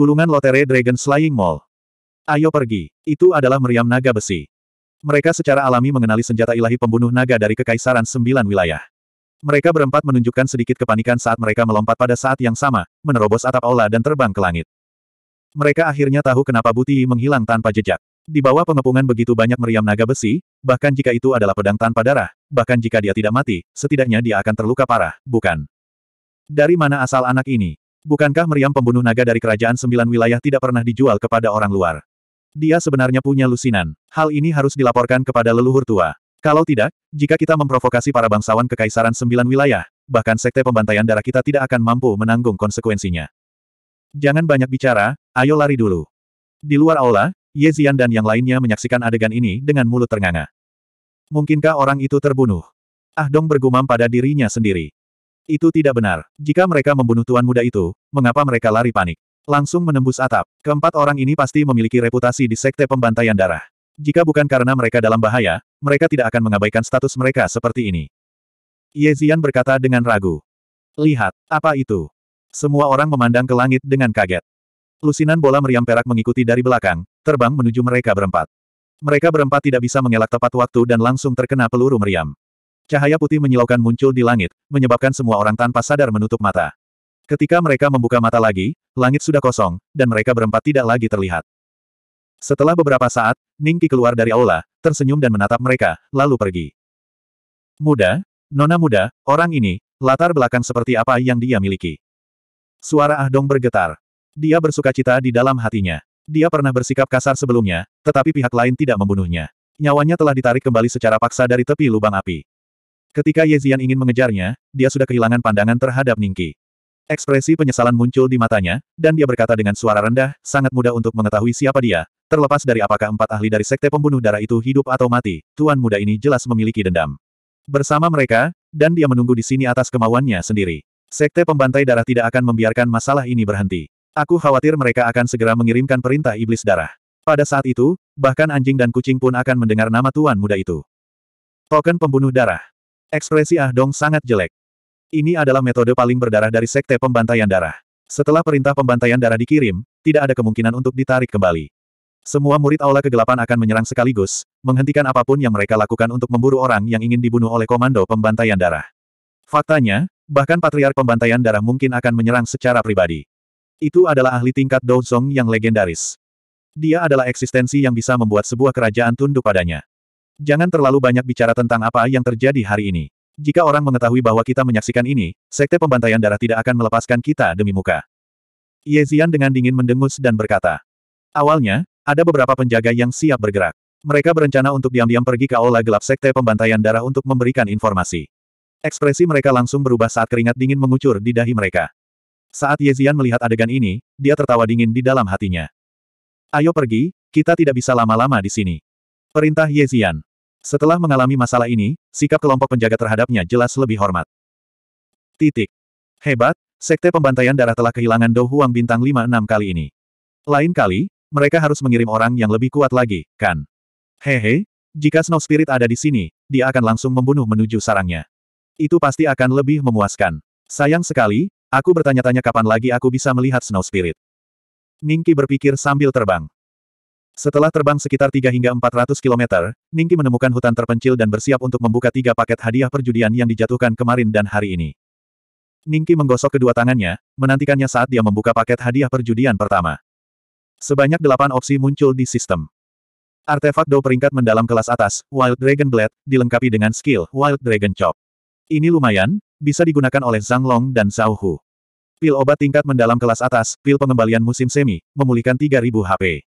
Gulungan Lotere Dragon Slaying Mall. Ayo pergi. Itu adalah meriam naga besi. Mereka secara alami mengenali senjata ilahi pembunuh naga dari Kekaisaran Sembilan Wilayah. Mereka berempat menunjukkan sedikit kepanikan saat mereka melompat pada saat yang sama, menerobos atap aula dan terbang ke langit. Mereka akhirnya tahu kenapa Buti menghilang tanpa jejak. Di bawah pengepungan begitu banyak meriam naga besi, bahkan jika itu adalah pedang tanpa darah, bahkan jika dia tidak mati, setidaknya dia akan terluka parah, bukan? Dari mana asal anak ini? Bukankah meriam pembunuh naga dari kerajaan sembilan wilayah tidak pernah dijual kepada orang luar? Dia sebenarnya punya lusinan. Hal ini harus dilaporkan kepada leluhur tua. Kalau tidak, jika kita memprovokasi para bangsawan kekaisaran sembilan wilayah, bahkan sekte pembantaian darah kita tidak akan mampu menanggung konsekuensinya. Jangan banyak bicara, ayo lari dulu. Di luar aula, Ye Zian dan yang lainnya menyaksikan adegan ini dengan mulut ternganga. Mungkinkah orang itu terbunuh? Ah Dong bergumam pada dirinya sendiri. Itu tidak benar. Jika mereka membunuh tuan muda itu, mengapa mereka lari panik? Langsung menembus atap. Keempat orang ini pasti memiliki reputasi di sekte pembantaian darah. Jika bukan karena mereka dalam bahaya, mereka tidak akan mengabaikan status mereka seperti ini. Ye Zian berkata dengan ragu. Lihat, apa itu? Semua orang memandang ke langit dengan kaget. Lusinan bola meriam perak mengikuti dari belakang, terbang menuju mereka berempat. Mereka berempat tidak bisa mengelak tepat waktu dan langsung terkena peluru meriam. Cahaya putih menyilaukan muncul di langit, menyebabkan semua orang tanpa sadar menutup mata. Ketika mereka membuka mata lagi, langit sudah kosong, dan mereka berempat tidak lagi terlihat. Setelah beberapa saat, Ningki keluar dari aula, tersenyum dan menatap mereka, lalu pergi. Muda, nona muda, orang ini, latar belakang seperti apa yang dia miliki. Suara Ahdong bergetar. Dia bersuka cita di dalam hatinya. Dia pernah bersikap kasar sebelumnya, tetapi pihak lain tidak membunuhnya. Nyawanya telah ditarik kembali secara paksa dari tepi lubang api. Ketika Ye Zian ingin mengejarnya, dia sudah kehilangan pandangan terhadap Ningki. Ekspresi penyesalan muncul di matanya, dan dia berkata dengan suara rendah, sangat mudah untuk mengetahui siapa dia, terlepas dari apakah empat ahli dari sekte pembunuh darah itu hidup atau mati, tuan muda ini jelas memiliki dendam. Bersama mereka, dan dia menunggu di sini atas kemauannya sendiri. Sekte pembantai darah tidak akan membiarkan masalah ini berhenti. Aku khawatir mereka akan segera mengirimkan perintah iblis darah. Pada saat itu, bahkan anjing dan kucing pun akan mendengar nama tuan muda itu. Token pembunuh darah. Ekspresi Ah Dong sangat jelek. Ini adalah metode paling berdarah dari sekte pembantaian darah. Setelah perintah pembantaian darah dikirim, tidak ada kemungkinan untuk ditarik kembali. Semua murid aula kegelapan akan menyerang sekaligus, menghentikan apapun yang mereka lakukan untuk memburu orang yang ingin dibunuh oleh komando pembantaian darah. Faktanya, bahkan patriark pembantaian darah mungkin akan menyerang secara pribadi. Itu adalah ahli tingkat Zong yang legendaris. Dia adalah eksistensi yang bisa membuat sebuah kerajaan tunduk padanya. Jangan terlalu banyak bicara tentang apa yang terjadi hari ini. Jika orang mengetahui bahwa kita menyaksikan ini, sekte pembantaian darah tidak akan melepaskan kita demi muka. Yezian dengan dingin mendengus dan berkata. Awalnya, ada beberapa penjaga yang siap bergerak. Mereka berencana untuk diam-diam pergi ke aula gelap sekte pembantaian darah untuk memberikan informasi. Ekspresi mereka langsung berubah saat keringat dingin mengucur di dahi mereka. Saat Yezian melihat adegan ini, dia tertawa dingin di dalam hatinya. Ayo pergi, kita tidak bisa lama-lama di sini. Perintah Yezian. Setelah mengalami masalah ini, sikap kelompok penjaga terhadapnya jelas lebih hormat. Titik. Hebat, Sekte Pembantaian Darah telah kehilangan Dou Huang bintang 56 kali ini. Lain kali, mereka harus mengirim orang yang lebih kuat lagi, kan? Hehe, jika Snow Spirit ada di sini, dia akan langsung membunuh menuju sarangnya. Itu pasti akan lebih memuaskan. Sayang sekali, aku bertanya-tanya kapan lagi aku bisa melihat Snow Spirit. Ningki berpikir sambil terbang. Setelah terbang sekitar 3 hingga 400 km, Ningki menemukan hutan terpencil dan bersiap untuk membuka tiga paket hadiah perjudian yang dijatuhkan kemarin dan hari ini. Ningki menggosok kedua tangannya, menantikannya saat dia membuka paket hadiah perjudian pertama. Sebanyak delapan opsi muncul di sistem. Artefak Do peringkat mendalam kelas atas, Wild Dragon Blade, dilengkapi dengan skill Wild Dragon Chop. Ini lumayan, bisa digunakan oleh Zhang Long dan Zhao Hu. Pil obat tingkat mendalam kelas atas, pil pengembalian musim semi, memulihkan 3000 HP.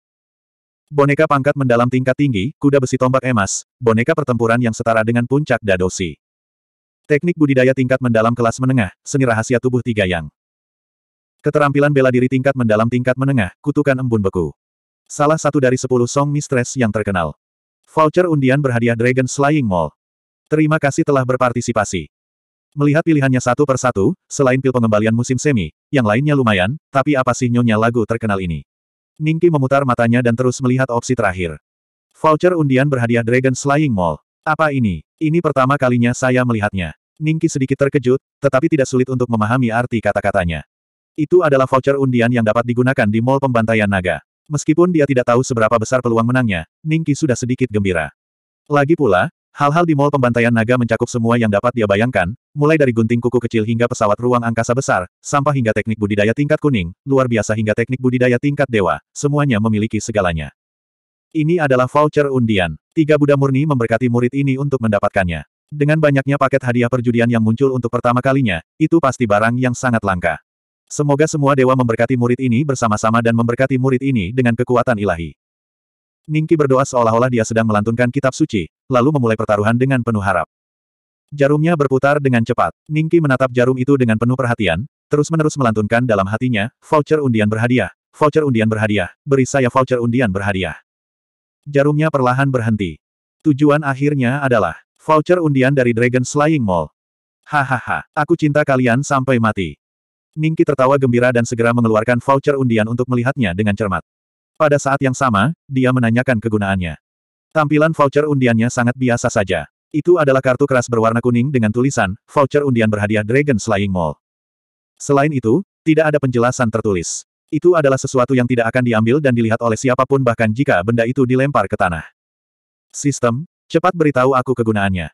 Boneka pangkat mendalam tingkat tinggi, kuda besi tombak emas, boneka pertempuran yang setara dengan puncak dadosi. Teknik budidaya tingkat mendalam kelas menengah, seni rahasia tubuh tiga yang. Keterampilan bela diri tingkat mendalam tingkat menengah, kutukan embun beku. Salah satu dari sepuluh song mistress yang terkenal. Voucher undian berhadiah Dragon Slaying Mall. Terima kasih telah berpartisipasi. Melihat pilihannya satu persatu, selain pil pengembalian musim semi, yang lainnya lumayan, tapi apa sih nyonya lagu terkenal ini? Ningki memutar matanya dan terus melihat opsi terakhir. Voucher undian berhadiah Dragon Slaying Mall. Apa ini? Ini pertama kalinya saya melihatnya. Ningki sedikit terkejut, tetapi tidak sulit untuk memahami arti kata-katanya. Itu adalah voucher undian yang dapat digunakan di Mall Pembantaian Naga. Meskipun dia tidak tahu seberapa besar peluang menangnya, Ningki sudah sedikit gembira. Lagi pula, Hal-hal di mall pembantaian naga mencakup semua yang dapat dia bayangkan, mulai dari gunting kuku kecil hingga pesawat ruang angkasa besar, sampah hingga teknik budidaya tingkat kuning, luar biasa hingga teknik budidaya tingkat dewa, semuanya memiliki segalanya. Ini adalah voucher undian. Tiga Buddha murni memberkati murid ini untuk mendapatkannya. Dengan banyaknya paket hadiah perjudian yang muncul untuk pertama kalinya, itu pasti barang yang sangat langka. Semoga semua dewa memberkati murid ini bersama-sama dan memberkati murid ini dengan kekuatan ilahi. Ningki berdoa seolah-olah dia sedang melantunkan kitab suci, lalu memulai pertaruhan dengan penuh harap. Jarumnya berputar dengan cepat. Ningki menatap jarum itu dengan penuh perhatian, terus-menerus melantunkan dalam hatinya, voucher undian berhadiah, voucher undian berhadiah, beri saya voucher undian berhadiah. Jarumnya perlahan berhenti. Tujuan akhirnya adalah voucher undian dari Dragon Slaying Mall. Hahaha, aku cinta kalian sampai mati. Ningki tertawa gembira dan segera mengeluarkan voucher undian untuk melihatnya dengan cermat. Pada saat yang sama, dia menanyakan kegunaannya. Tampilan voucher undiannya sangat biasa saja. Itu adalah kartu keras berwarna kuning dengan tulisan, voucher undian berhadiah Dragon Slaying Mall. Selain itu, tidak ada penjelasan tertulis. Itu adalah sesuatu yang tidak akan diambil dan dilihat oleh siapapun bahkan jika benda itu dilempar ke tanah. Sistem, cepat beritahu aku kegunaannya.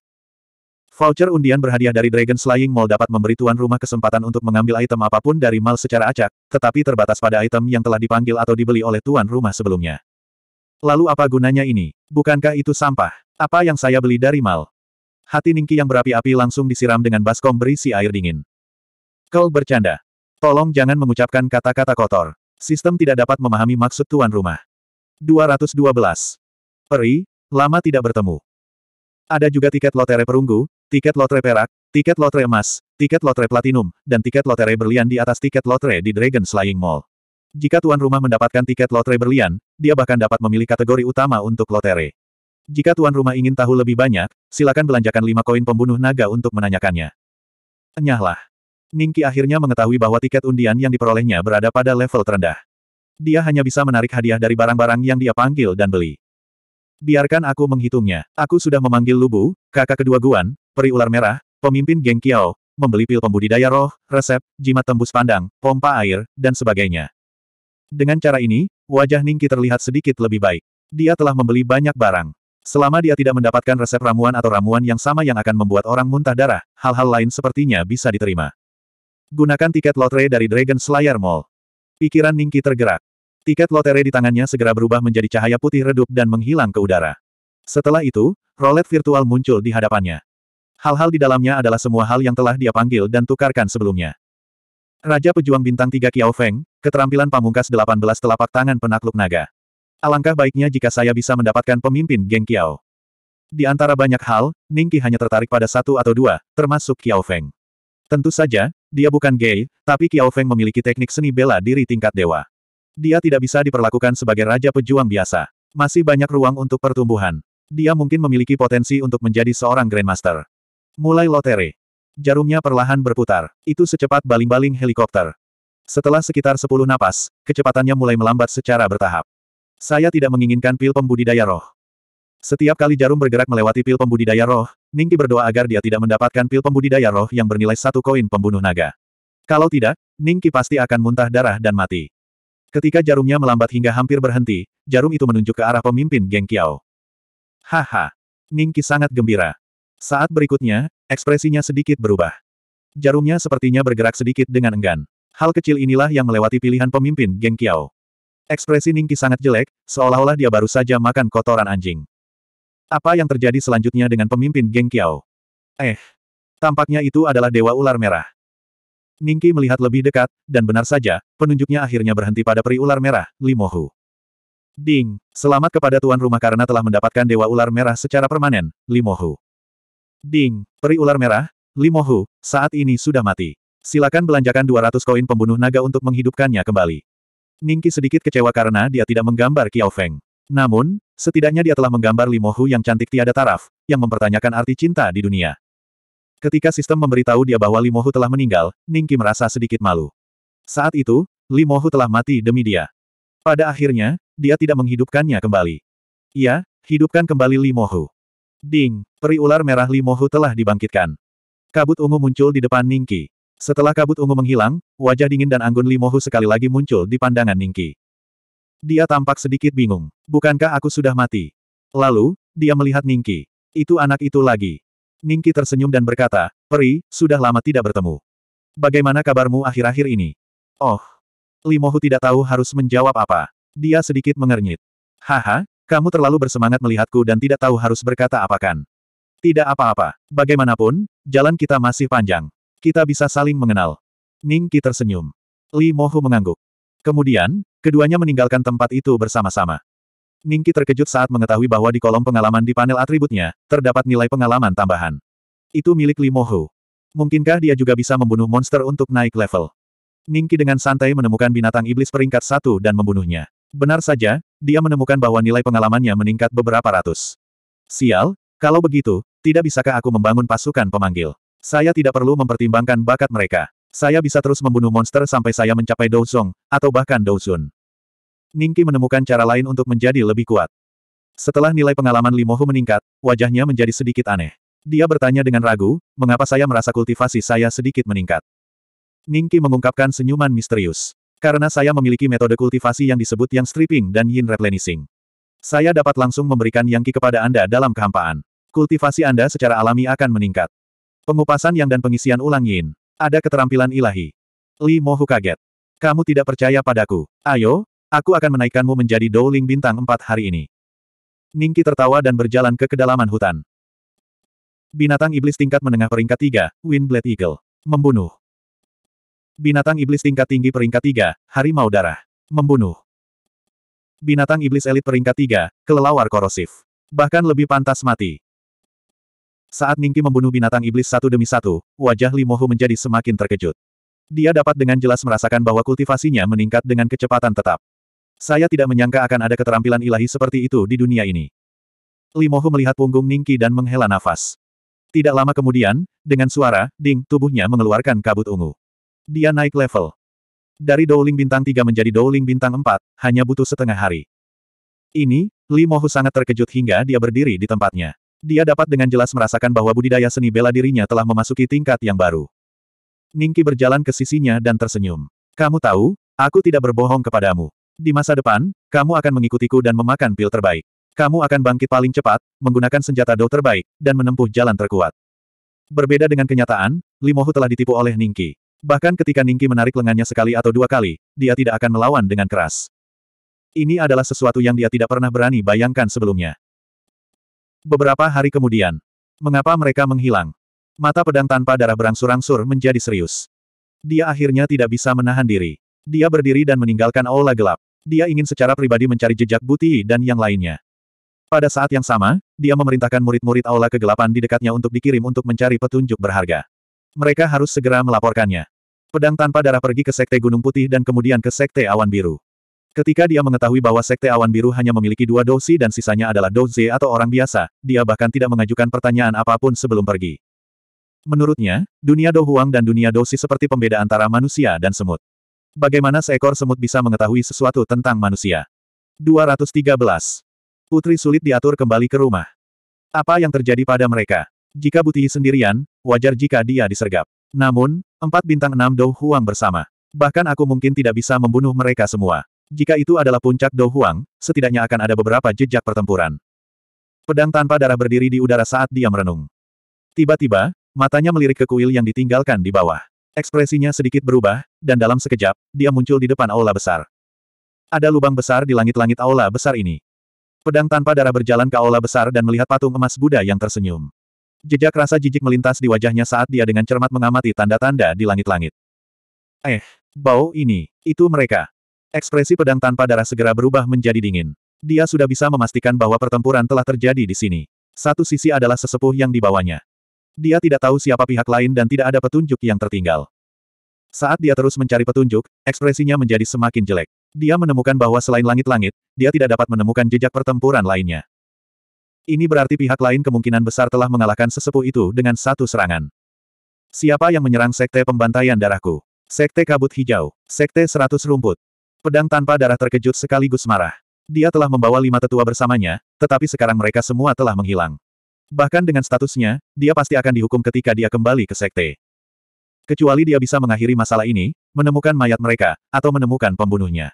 Voucher undian berhadiah dari Dragon Slaying Mall dapat memberi tuan rumah kesempatan untuk mengambil item apapun dari mal secara acak, tetapi terbatas pada item yang telah dipanggil atau dibeli oleh tuan rumah sebelumnya. Lalu apa gunanya ini? Bukankah itu sampah? Apa yang saya beli dari mal? Hati Ningki yang berapi-api langsung disiram dengan baskom berisi air dingin. Cole bercanda. Tolong jangan mengucapkan kata-kata kotor. Sistem tidak dapat memahami maksud tuan rumah. 212. Peri, lama tidak bertemu. Ada juga tiket lotere perunggu, tiket lotere perak, tiket lotere emas, tiket lotere platinum, dan tiket lotere berlian di atas tiket lotere di Dragon Slaying Mall. Jika tuan rumah mendapatkan tiket lotere berlian, dia bahkan dapat memilih kategori utama untuk lotere. Jika tuan rumah ingin tahu lebih banyak, silakan belanjakan 5 koin pembunuh naga untuk menanyakannya. Enyahlah. Ningki akhirnya mengetahui bahwa tiket undian yang diperolehnya berada pada level terendah. Dia hanya bisa menarik hadiah dari barang-barang yang dia panggil dan beli. Biarkan aku menghitungnya. Aku sudah memanggil Lubu, kakak kedua Guan, peri ular merah, pemimpin geng Kiao, membeli pil pembudidaya roh, resep, jimat tembus pandang, pompa air, dan sebagainya. Dengan cara ini, wajah Ningki terlihat sedikit lebih baik. Dia telah membeli banyak barang. Selama dia tidak mendapatkan resep ramuan atau ramuan yang sama yang akan membuat orang muntah darah, hal-hal lain sepertinya bisa diterima. Gunakan tiket lotre dari Dragon Slayer Mall. Pikiran Ningki tergerak. Tiket lotere di tangannya segera berubah menjadi cahaya putih redup dan menghilang ke udara. Setelah itu, rolet virtual muncul di hadapannya. Hal-hal di dalamnya adalah semua hal yang telah dia panggil dan tukarkan sebelumnya. Raja Pejuang Bintang 3 Kiao Feng, keterampilan pamungkas 18 telapak tangan penakluk naga. Alangkah baiknya jika saya bisa mendapatkan pemimpin geng Kiao. Di antara banyak hal, Ningki hanya tertarik pada satu atau dua, termasuk Kiao Feng. Tentu saja, dia bukan gay, tapi Kiao Feng memiliki teknik seni bela diri tingkat dewa. Dia tidak bisa diperlakukan sebagai raja pejuang biasa. Masih banyak ruang untuk pertumbuhan. Dia mungkin memiliki potensi untuk menjadi seorang Grandmaster. Mulai lotere. Jarumnya perlahan berputar. Itu secepat baling-baling helikopter. Setelah sekitar 10 napas, kecepatannya mulai melambat secara bertahap. Saya tidak menginginkan pil pembudidaya roh. Setiap kali jarum bergerak melewati pil pembudidaya roh, Ningki berdoa agar dia tidak mendapatkan pil pembudidaya roh yang bernilai satu koin pembunuh naga. Kalau tidak, Ningki pasti akan muntah darah dan mati. Ketika jarumnya melambat hingga hampir berhenti, jarum itu menunjuk ke arah pemimpin geng Kiao. Haha. Ningki sangat gembira. Saat berikutnya, ekspresinya sedikit berubah. Jarumnya sepertinya bergerak sedikit dengan enggan. Hal kecil inilah yang melewati pilihan pemimpin geng Kiao. Ekspresi Ningki sangat jelek, seolah-olah dia baru saja makan kotoran anjing. Apa yang terjadi selanjutnya dengan pemimpin geng Kiao? Eh, tampaknya itu adalah Dewa Ular Merah. Ningki melihat lebih dekat, dan benar saja, penunjuknya akhirnya berhenti pada peri ular merah, Limohu. Ding, selamat kepada tuan rumah karena telah mendapatkan dewa ular merah secara permanen, Limohu. Ding, peri ular merah, Limohu, saat ini sudah mati. Silakan belanjakan 200 koin pembunuh naga untuk menghidupkannya kembali. Ningki sedikit kecewa karena dia tidak menggambar Kiao Feng. Namun, setidaknya dia telah menggambar Limohu yang cantik tiada taraf, yang mempertanyakan arti cinta di dunia. Ketika sistem memberitahu dia bahwa Limohu telah meninggal, Ningki merasa sedikit malu. Saat itu, Limohu telah mati demi dia. Pada akhirnya, dia tidak menghidupkannya kembali. Iya, hidupkan kembali Limohu. Ding, peri ular merah Limohu telah dibangkitkan. Kabut ungu muncul di depan Ningki. Setelah kabut ungu menghilang, wajah dingin dan anggun Limohu sekali lagi muncul di pandangan Ningki. Dia tampak sedikit bingung. Bukankah aku sudah mati? Lalu, dia melihat Ningki. Itu anak itu lagi. Ningki tersenyum dan berkata, Peri, sudah lama tidak bertemu. Bagaimana kabarmu akhir-akhir ini? Oh. Limohu tidak tahu harus menjawab apa. Dia sedikit mengernyit. Haha, kamu terlalu bersemangat melihatku dan tidak tahu harus berkata apakan. Tidak apa-apa. Bagaimanapun, jalan kita masih panjang. Kita bisa saling mengenal. Ningki tersenyum. Limohu mengangguk. Kemudian, keduanya meninggalkan tempat itu bersama-sama. Ningki terkejut saat mengetahui bahwa di kolom pengalaman di panel atributnya, terdapat nilai pengalaman tambahan. Itu milik Limohu. Mungkinkah dia juga bisa membunuh monster untuk naik level? Ningki dengan santai menemukan binatang iblis peringkat satu dan membunuhnya. Benar saja, dia menemukan bahwa nilai pengalamannya meningkat beberapa ratus. Sial, kalau begitu, tidak bisakah aku membangun pasukan pemanggil? Saya tidak perlu mempertimbangkan bakat mereka. Saya bisa terus membunuh monster sampai saya mencapai Douzong, atau bahkan Douzun. Ningki menemukan cara lain untuk menjadi lebih kuat. Setelah nilai pengalaman Limohu meningkat, wajahnya menjadi sedikit aneh. Dia bertanya dengan ragu, mengapa saya merasa kultivasi saya sedikit meningkat. Ningki mengungkapkan senyuman misterius. Karena saya memiliki metode kultivasi yang disebut yang stripping dan yin replenishing. Saya dapat langsung memberikan yangki kepada Anda dalam kehampaan. Kultivasi Anda secara alami akan meningkat. Pengupasan yang dan pengisian ulang yin. Ada keterampilan ilahi. Li Mohu kaget. Kamu tidak percaya padaku. Ayo, Aku akan menaikkanmu menjadi Dowling bintang empat hari ini. Ningki tertawa dan berjalan ke kedalaman hutan. Binatang iblis tingkat menengah peringkat tiga, Windblade Eagle. Membunuh. Binatang iblis tingkat tinggi peringkat tiga, Harimau Darah. Membunuh. Binatang iblis elit peringkat tiga, Kelelawar Korosif. Bahkan lebih pantas mati. Saat Ningki membunuh binatang iblis satu demi satu, wajah Limohu menjadi semakin terkejut. Dia dapat dengan jelas merasakan bahwa kultivasinya meningkat dengan kecepatan tetap. Saya tidak menyangka akan ada keterampilan ilahi seperti itu di dunia ini. Limohu melihat punggung Ningki dan menghela nafas. Tidak lama kemudian, dengan suara, ding, tubuhnya mengeluarkan kabut ungu. Dia naik level. Dari Douling Bintang 3 menjadi Douling Bintang 4, hanya butuh setengah hari. Ini, Limohu sangat terkejut hingga dia berdiri di tempatnya. Dia dapat dengan jelas merasakan bahwa budidaya seni bela dirinya telah memasuki tingkat yang baru. Ningki berjalan ke sisinya dan tersenyum. Kamu tahu, aku tidak berbohong kepadamu. Di masa depan, kamu akan mengikutiku dan memakan pil terbaik. Kamu akan bangkit paling cepat, menggunakan senjata dou terbaik, dan menempuh jalan terkuat. Berbeda dengan kenyataan, Limohu telah ditipu oleh Ningki. Bahkan ketika Ningki menarik lengannya sekali atau dua kali, dia tidak akan melawan dengan keras. Ini adalah sesuatu yang dia tidak pernah berani bayangkan sebelumnya. Beberapa hari kemudian, mengapa mereka menghilang? Mata pedang tanpa darah berangsur-angsur menjadi serius. Dia akhirnya tidak bisa menahan diri. Dia berdiri dan meninggalkan aula gelap. Dia ingin secara pribadi mencari jejak Buti dan yang lainnya. Pada saat yang sama, dia memerintahkan murid-murid aula kegelapan di dekatnya untuk dikirim untuk mencari petunjuk berharga. Mereka harus segera melaporkannya. Pedang tanpa darah pergi ke Sekte Gunung Putih dan kemudian ke Sekte Awan Biru. Ketika dia mengetahui bahwa Sekte Awan Biru hanya memiliki dua dosi dan sisanya adalah doze atau orang biasa, dia bahkan tidak mengajukan pertanyaan apapun sebelum pergi. Menurutnya, dunia dohuang dan dunia dosi seperti pembeda antara manusia dan semut. Bagaimana seekor semut bisa mengetahui sesuatu tentang manusia? 213. Putri sulit diatur kembali ke rumah. Apa yang terjadi pada mereka? Jika Butihi sendirian, wajar jika dia disergap. Namun, empat bintang enam Dou Huang bersama. Bahkan aku mungkin tidak bisa membunuh mereka semua. Jika itu adalah puncak Dou Huang, setidaknya akan ada beberapa jejak pertempuran. Pedang tanpa darah berdiri di udara saat dia merenung. Tiba-tiba, matanya melirik ke kuil yang ditinggalkan di bawah. Ekspresinya sedikit berubah, dan dalam sekejap, dia muncul di depan aula besar. Ada lubang besar di langit-langit aula besar ini. Pedang tanpa darah berjalan ke aula besar dan melihat patung emas Buddha yang tersenyum. Jejak rasa jijik melintas di wajahnya saat dia dengan cermat mengamati tanda-tanda di langit-langit. Eh, bau ini, itu mereka. Ekspresi pedang tanpa darah segera berubah menjadi dingin. Dia sudah bisa memastikan bahwa pertempuran telah terjadi di sini. Satu sisi adalah sesepuh yang dibawanya. Dia tidak tahu siapa pihak lain dan tidak ada petunjuk yang tertinggal. Saat dia terus mencari petunjuk, ekspresinya menjadi semakin jelek. Dia menemukan bahwa selain langit-langit, dia tidak dapat menemukan jejak pertempuran lainnya. Ini berarti pihak lain kemungkinan besar telah mengalahkan sesepuh itu dengan satu serangan. Siapa yang menyerang Sekte Pembantaian Darahku? Sekte Kabut Hijau. Sekte Seratus Rumput. Pedang tanpa darah terkejut sekaligus marah. Dia telah membawa lima tetua bersamanya, tetapi sekarang mereka semua telah menghilang. Bahkan dengan statusnya, dia pasti akan dihukum ketika dia kembali ke sekte. Kecuali dia bisa mengakhiri masalah ini, menemukan mayat mereka, atau menemukan pembunuhnya.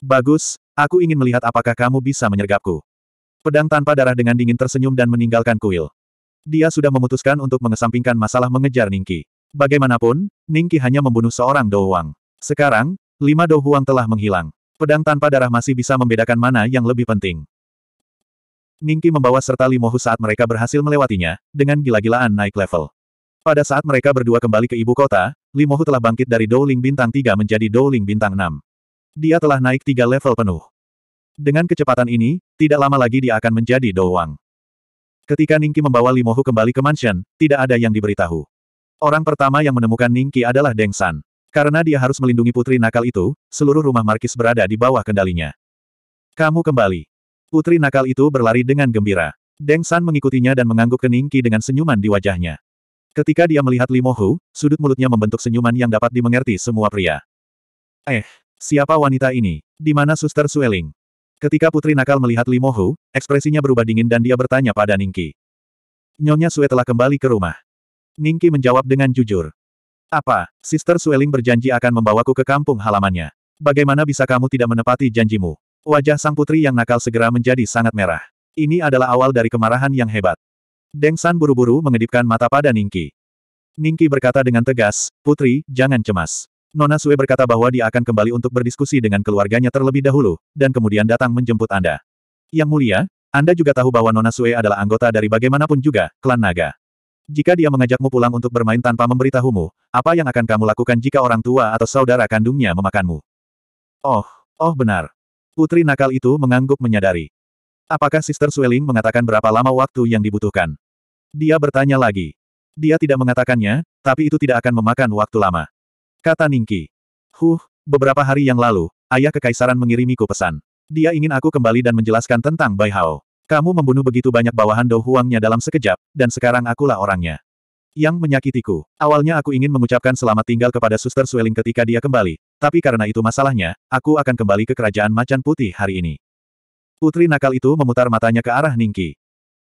Bagus, aku ingin melihat apakah kamu bisa menyergapku. Pedang tanpa darah dengan dingin tersenyum dan meninggalkan kuil. Dia sudah memutuskan untuk mengesampingkan masalah mengejar Ningki. Bagaimanapun, Ningki hanya membunuh seorang Douwang. Sekarang, lima Douwang telah menghilang. Pedang tanpa darah masih bisa membedakan mana yang lebih penting. Ningki membawa serta Limohu saat mereka berhasil melewatinya, dengan gila-gilaan naik level. Pada saat mereka berdua kembali ke ibu kota, Limohu telah bangkit dari Douling Bintang 3 menjadi Douling Bintang 6. Dia telah naik tiga level penuh. Dengan kecepatan ini, tidak lama lagi dia akan menjadi Dou Ketika Ningki membawa Limohu kembali ke mansion, tidak ada yang diberitahu. Orang pertama yang menemukan Ningki adalah Deng San. Karena dia harus melindungi putri nakal itu, seluruh rumah Markis berada di bawah kendalinya. Kamu kembali. Putri nakal itu berlari dengan gembira. Deng San mengikutinya dan mengangguk ke Ningki dengan senyuman di wajahnya. Ketika dia melihat Limohu, Mohu, sudut mulutnya membentuk senyuman yang dapat dimengerti semua pria. Eh, siapa wanita ini? Di mana suster Sueling? Ketika putri nakal melihat Limohu, Mohu, ekspresinya berubah dingin dan dia bertanya pada Ningki. Nyonya Sue telah kembali ke rumah. Ningki menjawab dengan jujur. Apa, Sister Sueling berjanji akan membawaku ke kampung halamannya. Bagaimana bisa kamu tidak menepati janjimu? Wajah sang putri yang nakal segera menjadi sangat merah. Ini adalah awal dari kemarahan yang hebat. Deng San buru-buru mengedipkan mata pada Ningki. Ningki berkata dengan tegas, Putri, jangan cemas. Nona Sue berkata bahwa dia akan kembali untuk berdiskusi dengan keluarganya terlebih dahulu, dan kemudian datang menjemput Anda. Yang mulia, Anda juga tahu bahwa Nona Sue adalah anggota dari bagaimanapun juga, klan naga. Jika dia mengajakmu pulang untuk bermain tanpa memberitahumu, apa yang akan kamu lakukan jika orang tua atau saudara kandungnya memakanmu? Oh, oh benar. Putri nakal itu mengangguk menyadari. Apakah Sister Sueling mengatakan berapa lama waktu yang dibutuhkan? Dia bertanya lagi. Dia tidak mengatakannya, tapi itu tidak akan memakan waktu lama. Kata Ningki. Huh, beberapa hari yang lalu, ayah kekaisaran mengirimiku pesan. Dia ingin aku kembali dan menjelaskan tentang Bai Hao. Kamu membunuh begitu banyak bawahan Dou Huangnya dalam sekejap, dan sekarang akulah orangnya yang menyakitiku. Awalnya aku ingin mengucapkan selamat tinggal kepada Suster Sueling ketika dia kembali, tapi karena itu masalahnya, aku akan kembali ke kerajaan macan putih hari ini. Putri nakal itu memutar matanya ke arah Ningki.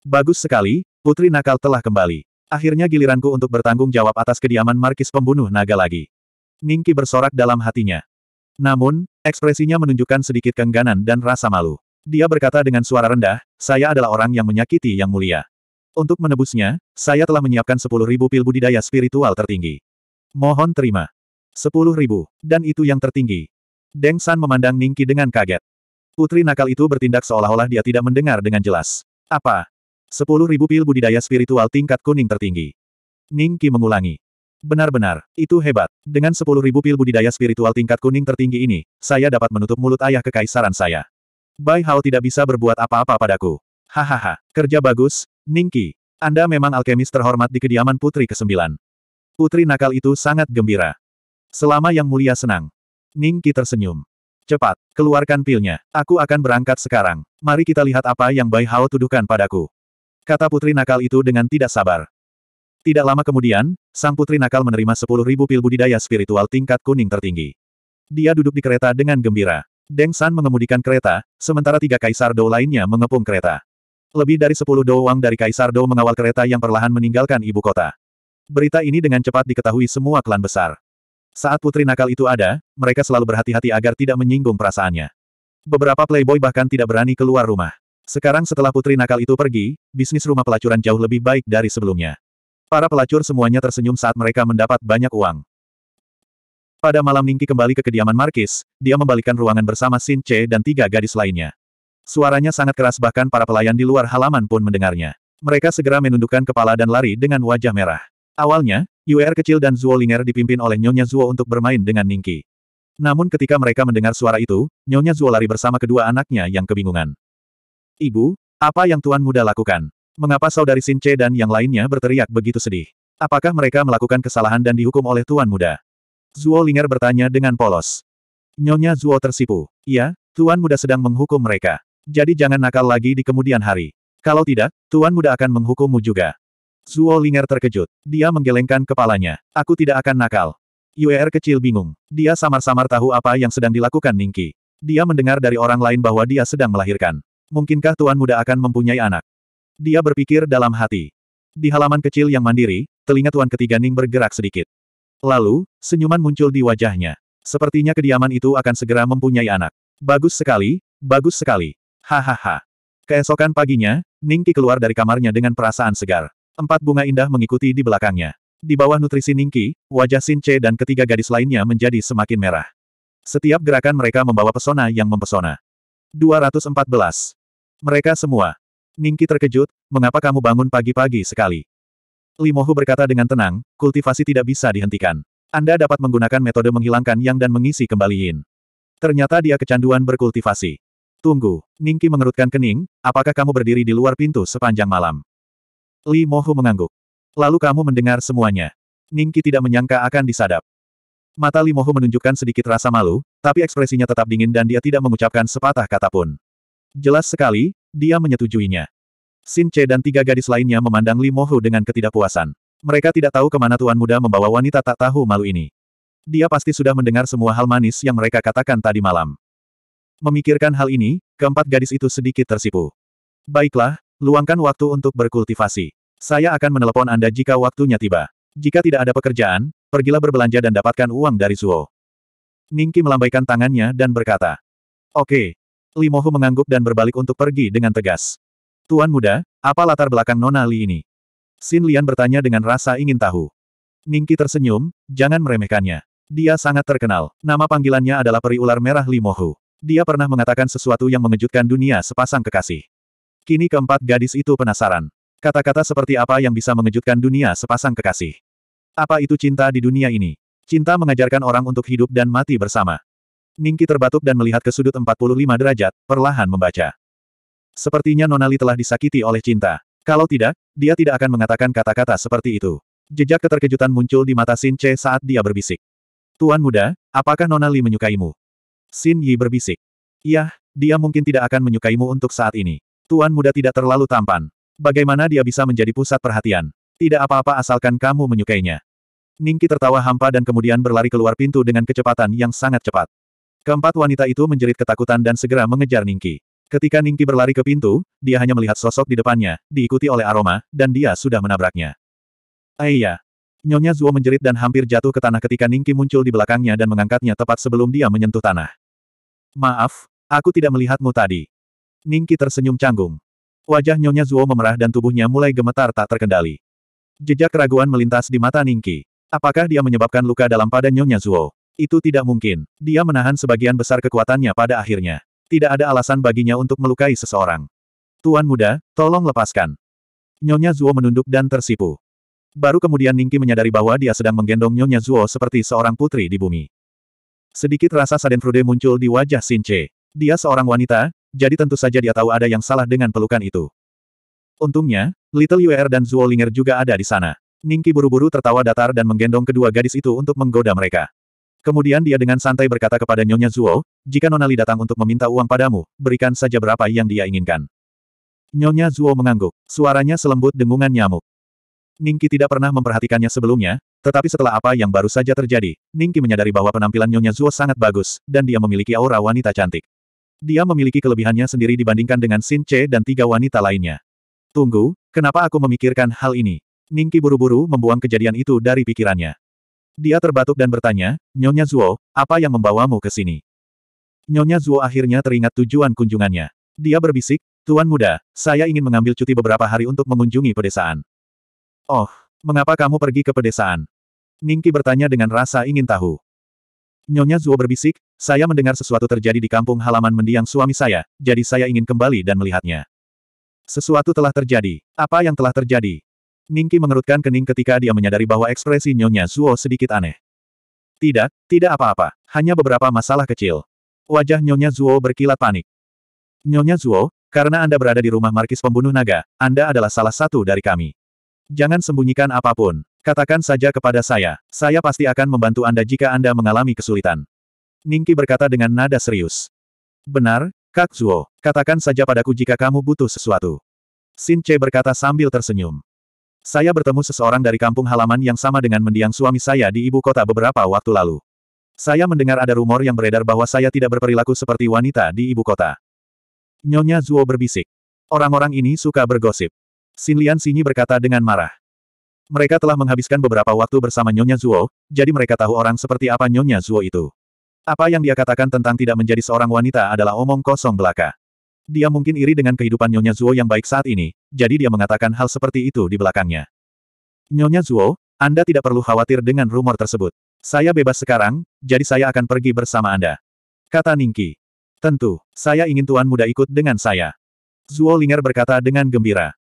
Bagus sekali, putri nakal telah kembali. Akhirnya giliranku untuk bertanggung jawab atas kediaman Markis pembunuh naga lagi. Ningki bersorak dalam hatinya. Namun, ekspresinya menunjukkan sedikit kengganan dan rasa malu. Dia berkata dengan suara rendah, saya adalah orang yang menyakiti yang mulia. Untuk menebusnya, saya telah menyiapkan 10.000 pil budidaya spiritual tertinggi. Mohon terima. Sepuluh ribu. Dan itu yang tertinggi. Deng San memandang Ningki dengan kaget. Putri nakal itu bertindak seolah-olah dia tidak mendengar dengan jelas. Apa? Sepuluh ribu pil budidaya spiritual tingkat kuning tertinggi. Ningki mengulangi. Benar-benar, itu hebat. Dengan sepuluh ribu pil budidaya spiritual tingkat kuning tertinggi ini, saya dapat menutup mulut ayah kekaisaran saya. Bai Hao tidak bisa berbuat apa-apa padaku. Hahaha, kerja bagus, Ningki. Anda memang alkemis terhormat di kediaman putri ke-9. Putri nakal itu sangat gembira. Selama Yang Mulia senang. Ning Qi tersenyum. Cepat, keluarkan pilnya. Aku akan berangkat sekarang. Mari kita lihat apa yang Bai Hao tuduhkan padaku. Kata putri nakal itu dengan tidak sabar. Tidak lama kemudian, sang putri nakal menerima sepuluh ribu pil budidaya spiritual tingkat kuning tertinggi. Dia duduk di kereta dengan gembira. Deng San mengemudikan kereta, sementara tiga kaisar Dou lainnya mengepung kereta. Lebih dari sepuluh Dou Wang dari kaisar Dou mengawal kereta yang perlahan meninggalkan ibu kota. Berita ini dengan cepat diketahui semua klan besar. Saat putri nakal itu ada, mereka selalu berhati-hati agar tidak menyinggung perasaannya. Beberapa playboy bahkan tidak berani keluar rumah. Sekarang setelah putri nakal itu pergi, bisnis rumah pelacuran jauh lebih baik dari sebelumnya. Para pelacur semuanya tersenyum saat mereka mendapat banyak uang. Pada malam Ningki kembali ke kediaman Markis, dia membalikkan ruangan bersama Sin Che dan tiga gadis lainnya. Suaranya sangat keras bahkan para pelayan di luar halaman pun mendengarnya. Mereka segera menundukkan kepala dan lari dengan wajah merah. Awalnya, Yuer kecil dan Zuo Linger dipimpin oleh Nyonya Zuo untuk bermain dengan Ningki. Namun ketika mereka mendengar suara itu, Nyonya Zuo lari bersama kedua anaknya yang kebingungan. Ibu, apa yang Tuan Muda lakukan? Mengapa saudari Sinche dan yang lainnya berteriak begitu sedih? Apakah mereka melakukan kesalahan dan dihukum oleh Tuan Muda? Zuo Linger bertanya dengan polos. Nyonya Zuo tersipu. Iya, Tuan Muda sedang menghukum mereka. Jadi jangan nakal lagi di kemudian hari. Kalau tidak, Tuan Muda akan menghukummu juga. Zuo Linger terkejut. Dia menggelengkan kepalanya. Aku tidak akan nakal. Yuer kecil bingung. Dia samar-samar tahu apa yang sedang dilakukan Ningki. Dia mendengar dari orang lain bahwa dia sedang melahirkan. Mungkinkah tuan muda akan mempunyai anak? Dia berpikir dalam hati. Di halaman kecil yang mandiri, telinga tuan ketiga Ning bergerak sedikit. Lalu, senyuman muncul di wajahnya. Sepertinya kediaman itu akan segera mempunyai anak. Bagus sekali, bagus sekali. Hahaha. Keesokan paginya, Ningki keluar dari kamarnya dengan perasaan segar. Empat bunga indah mengikuti di belakangnya. Di bawah nutrisi Ningki, wajah Xin Che dan ketiga gadis lainnya menjadi semakin merah. Setiap gerakan mereka membawa pesona yang mempesona. 214. Mereka semua. Ningki terkejut, mengapa kamu bangun pagi-pagi sekali? Limohu berkata dengan tenang, kultivasi tidak bisa dihentikan. Anda dapat menggunakan metode menghilangkan yang dan mengisi kembali yin. Ternyata dia kecanduan berkultivasi. Tunggu, Ningki mengerutkan kening, apakah kamu berdiri di luar pintu sepanjang malam? Li Mohu mengangguk. Lalu kamu mendengar semuanya. Ningki tidak menyangka akan disadap. Mata Li Mohu menunjukkan sedikit rasa malu, tapi ekspresinya tetap dingin dan dia tidak mengucapkan sepatah kata pun. Jelas sekali, dia menyetujuinya. Xin Che dan tiga gadis lainnya memandang Li Mohu dengan ketidakpuasan. Mereka tidak tahu kemana Tuan Muda membawa wanita tak tahu malu ini. Dia pasti sudah mendengar semua hal manis yang mereka katakan tadi malam. Memikirkan hal ini, keempat gadis itu sedikit tersipu. Baiklah, Luangkan waktu untuk berkultivasi. Saya akan menelepon Anda jika waktunya tiba. Jika tidak ada pekerjaan, pergilah berbelanja dan dapatkan uang dari Zuo. Ningki melambaikan tangannya dan berkata. Oke. Limohu mengangguk dan berbalik untuk pergi dengan tegas. Tuan muda, apa latar belakang Nona Li ini? Xin Lian bertanya dengan rasa ingin tahu. Ningki tersenyum, jangan meremehkannya. Dia sangat terkenal. Nama panggilannya adalah peri ular merah Limohu. Dia pernah mengatakan sesuatu yang mengejutkan dunia sepasang kekasih. Kini keempat gadis itu penasaran. Kata-kata seperti apa yang bisa mengejutkan dunia sepasang kekasih. Apa itu cinta di dunia ini? Cinta mengajarkan orang untuk hidup dan mati bersama. Ningki terbatuk dan melihat ke sudut 45 derajat, perlahan membaca. Sepertinya Nonali telah disakiti oleh cinta. Kalau tidak, dia tidak akan mengatakan kata-kata seperti itu. Jejak keterkejutan muncul di mata Sin Che saat dia berbisik. Tuan muda, apakah Nonali menyukaimu? Sin Yi berbisik. Yah, dia mungkin tidak akan menyukaimu untuk saat ini. Tuan muda tidak terlalu tampan. Bagaimana dia bisa menjadi pusat perhatian? Tidak apa-apa asalkan kamu menyukainya. Ningki tertawa hampa dan kemudian berlari keluar pintu dengan kecepatan yang sangat cepat. Keempat wanita itu menjerit ketakutan dan segera mengejar Ningki. Ketika Ningki berlari ke pintu, dia hanya melihat sosok di depannya, diikuti oleh aroma, dan dia sudah menabraknya. Aiyah, eh Nyonya Zuo menjerit dan hampir jatuh ke tanah ketika Ningki muncul di belakangnya dan mengangkatnya tepat sebelum dia menyentuh tanah. Maaf, aku tidak melihatmu tadi. Ningki tersenyum canggung. Wajah Nyonya Zuo memerah dan tubuhnya mulai gemetar tak terkendali. Jejak keraguan melintas di mata Ningki. Apakah dia menyebabkan luka dalam pada Nyonya Zuo? Itu tidak mungkin. Dia menahan sebagian besar kekuatannya pada akhirnya. Tidak ada alasan baginya untuk melukai seseorang. Tuan muda, tolong lepaskan. Nyonya Zuo menunduk dan tersipu. Baru kemudian Ningki menyadari bahwa dia sedang menggendong Nyonya Zuo seperti seorang putri di bumi. Sedikit rasa sadenfrude muncul di wajah Sinche. Dia seorang wanita, jadi tentu saja dia tahu ada yang salah dengan pelukan itu. Untungnya, Little Yuer dan Zuolinger juga ada di sana. Ningki buru-buru tertawa datar dan menggendong kedua gadis itu untuk menggoda mereka. Kemudian dia dengan santai berkata kepada Nyonya Zuo, jika Nonali datang untuk meminta uang padamu, berikan saja berapa yang dia inginkan. Nyonya Zuo mengangguk, suaranya selembut dengungan nyamuk. Ningki tidak pernah memperhatikannya sebelumnya, tetapi setelah apa yang baru saja terjadi, Ningki menyadari bahwa penampilan Nyonya Zuo sangat bagus, dan dia memiliki aura wanita cantik. Dia memiliki kelebihannya sendiri dibandingkan dengan Sin Che dan tiga wanita lainnya. Tunggu, kenapa aku memikirkan hal ini? Ningki buru-buru membuang kejadian itu dari pikirannya. Dia terbatuk dan bertanya, Nyonya Zuo, apa yang membawamu ke sini? Nyonya Zuo akhirnya teringat tujuan kunjungannya. Dia berbisik, Tuan muda, saya ingin mengambil cuti beberapa hari untuk mengunjungi pedesaan. Oh, mengapa kamu pergi ke pedesaan? Ningki bertanya dengan rasa ingin tahu. Nyonya Zuo berbisik, saya mendengar sesuatu terjadi di kampung halaman mendiang suami saya, jadi saya ingin kembali dan melihatnya. Sesuatu telah terjadi. Apa yang telah terjadi? Ningki mengerutkan kening ketika dia menyadari bahwa ekspresi Nyonya Zuo sedikit aneh. Tidak, tidak apa-apa, hanya beberapa masalah kecil. Wajah Nyonya Zuo berkilat panik. Nyonya Zuo, karena Anda berada di rumah markis pembunuh naga, Anda adalah salah satu dari kami. Jangan sembunyikan apapun. Katakan saja kepada saya, saya pasti akan membantu Anda jika Anda mengalami kesulitan. Ningki berkata dengan nada serius. Benar, Kak Zuo, katakan saja padaku jika kamu butuh sesuatu. Sin Che berkata sambil tersenyum. Saya bertemu seseorang dari kampung halaman yang sama dengan mendiang suami saya di ibu kota beberapa waktu lalu. Saya mendengar ada rumor yang beredar bahwa saya tidak berperilaku seperti wanita di ibu kota. Nyonya Zuo berbisik. Orang-orang ini suka bergosip. Sin Lian Xinyi berkata dengan marah. Mereka telah menghabiskan beberapa waktu bersama Nyonya Zuo, jadi mereka tahu orang seperti apa Nyonya Zuo itu. Apa yang dia katakan tentang tidak menjadi seorang wanita adalah omong kosong belaka. Dia mungkin iri dengan kehidupan Nyonya Zuo yang baik saat ini, jadi dia mengatakan hal seperti itu di belakangnya. Nyonya Zuo, Anda tidak perlu khawatir dengan rumor tersebut. Saya bebas sekarang, jadi saya akan pergi bersama Anda. Kata Ningki. Tentu, saya ingin Tuan Muda ikut dengan saya. Zuo Linger berkata dengan gembira.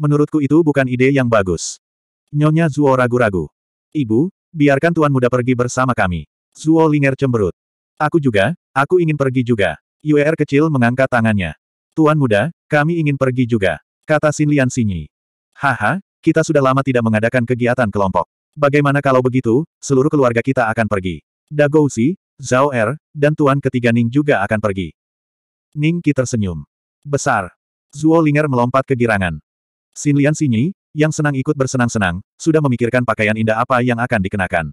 Menurutku itu bukan ide yang bagus. Nyonya Zuo ragu-ragu. Ibu, biarkan tuan muda pergi bersama kami. Zuo Linger cemberut. Aku juga, aku ingin pergi juga. Yuer kecil mengangkat tangannya. Tuan muda, kami ingin pergi juga. Kata Xin Lian Xinyi. Haha, kita sudah lama tidak mengadakan kegiatan kelompok. Bagaimana kalau begitu, seluruh keluarga kita akan pergi. Dagouzi, Zhao Er, dan tuan ketiga Ning juga akan pergi. Ning Qi tersenyum. Besar. Zuo Linger melompat kegirangan. girangan. Xin Lian Xinyi, yang senang ikut bersenang-senang, sudah memikirkan pakaian indah apa yang akan dikenakan.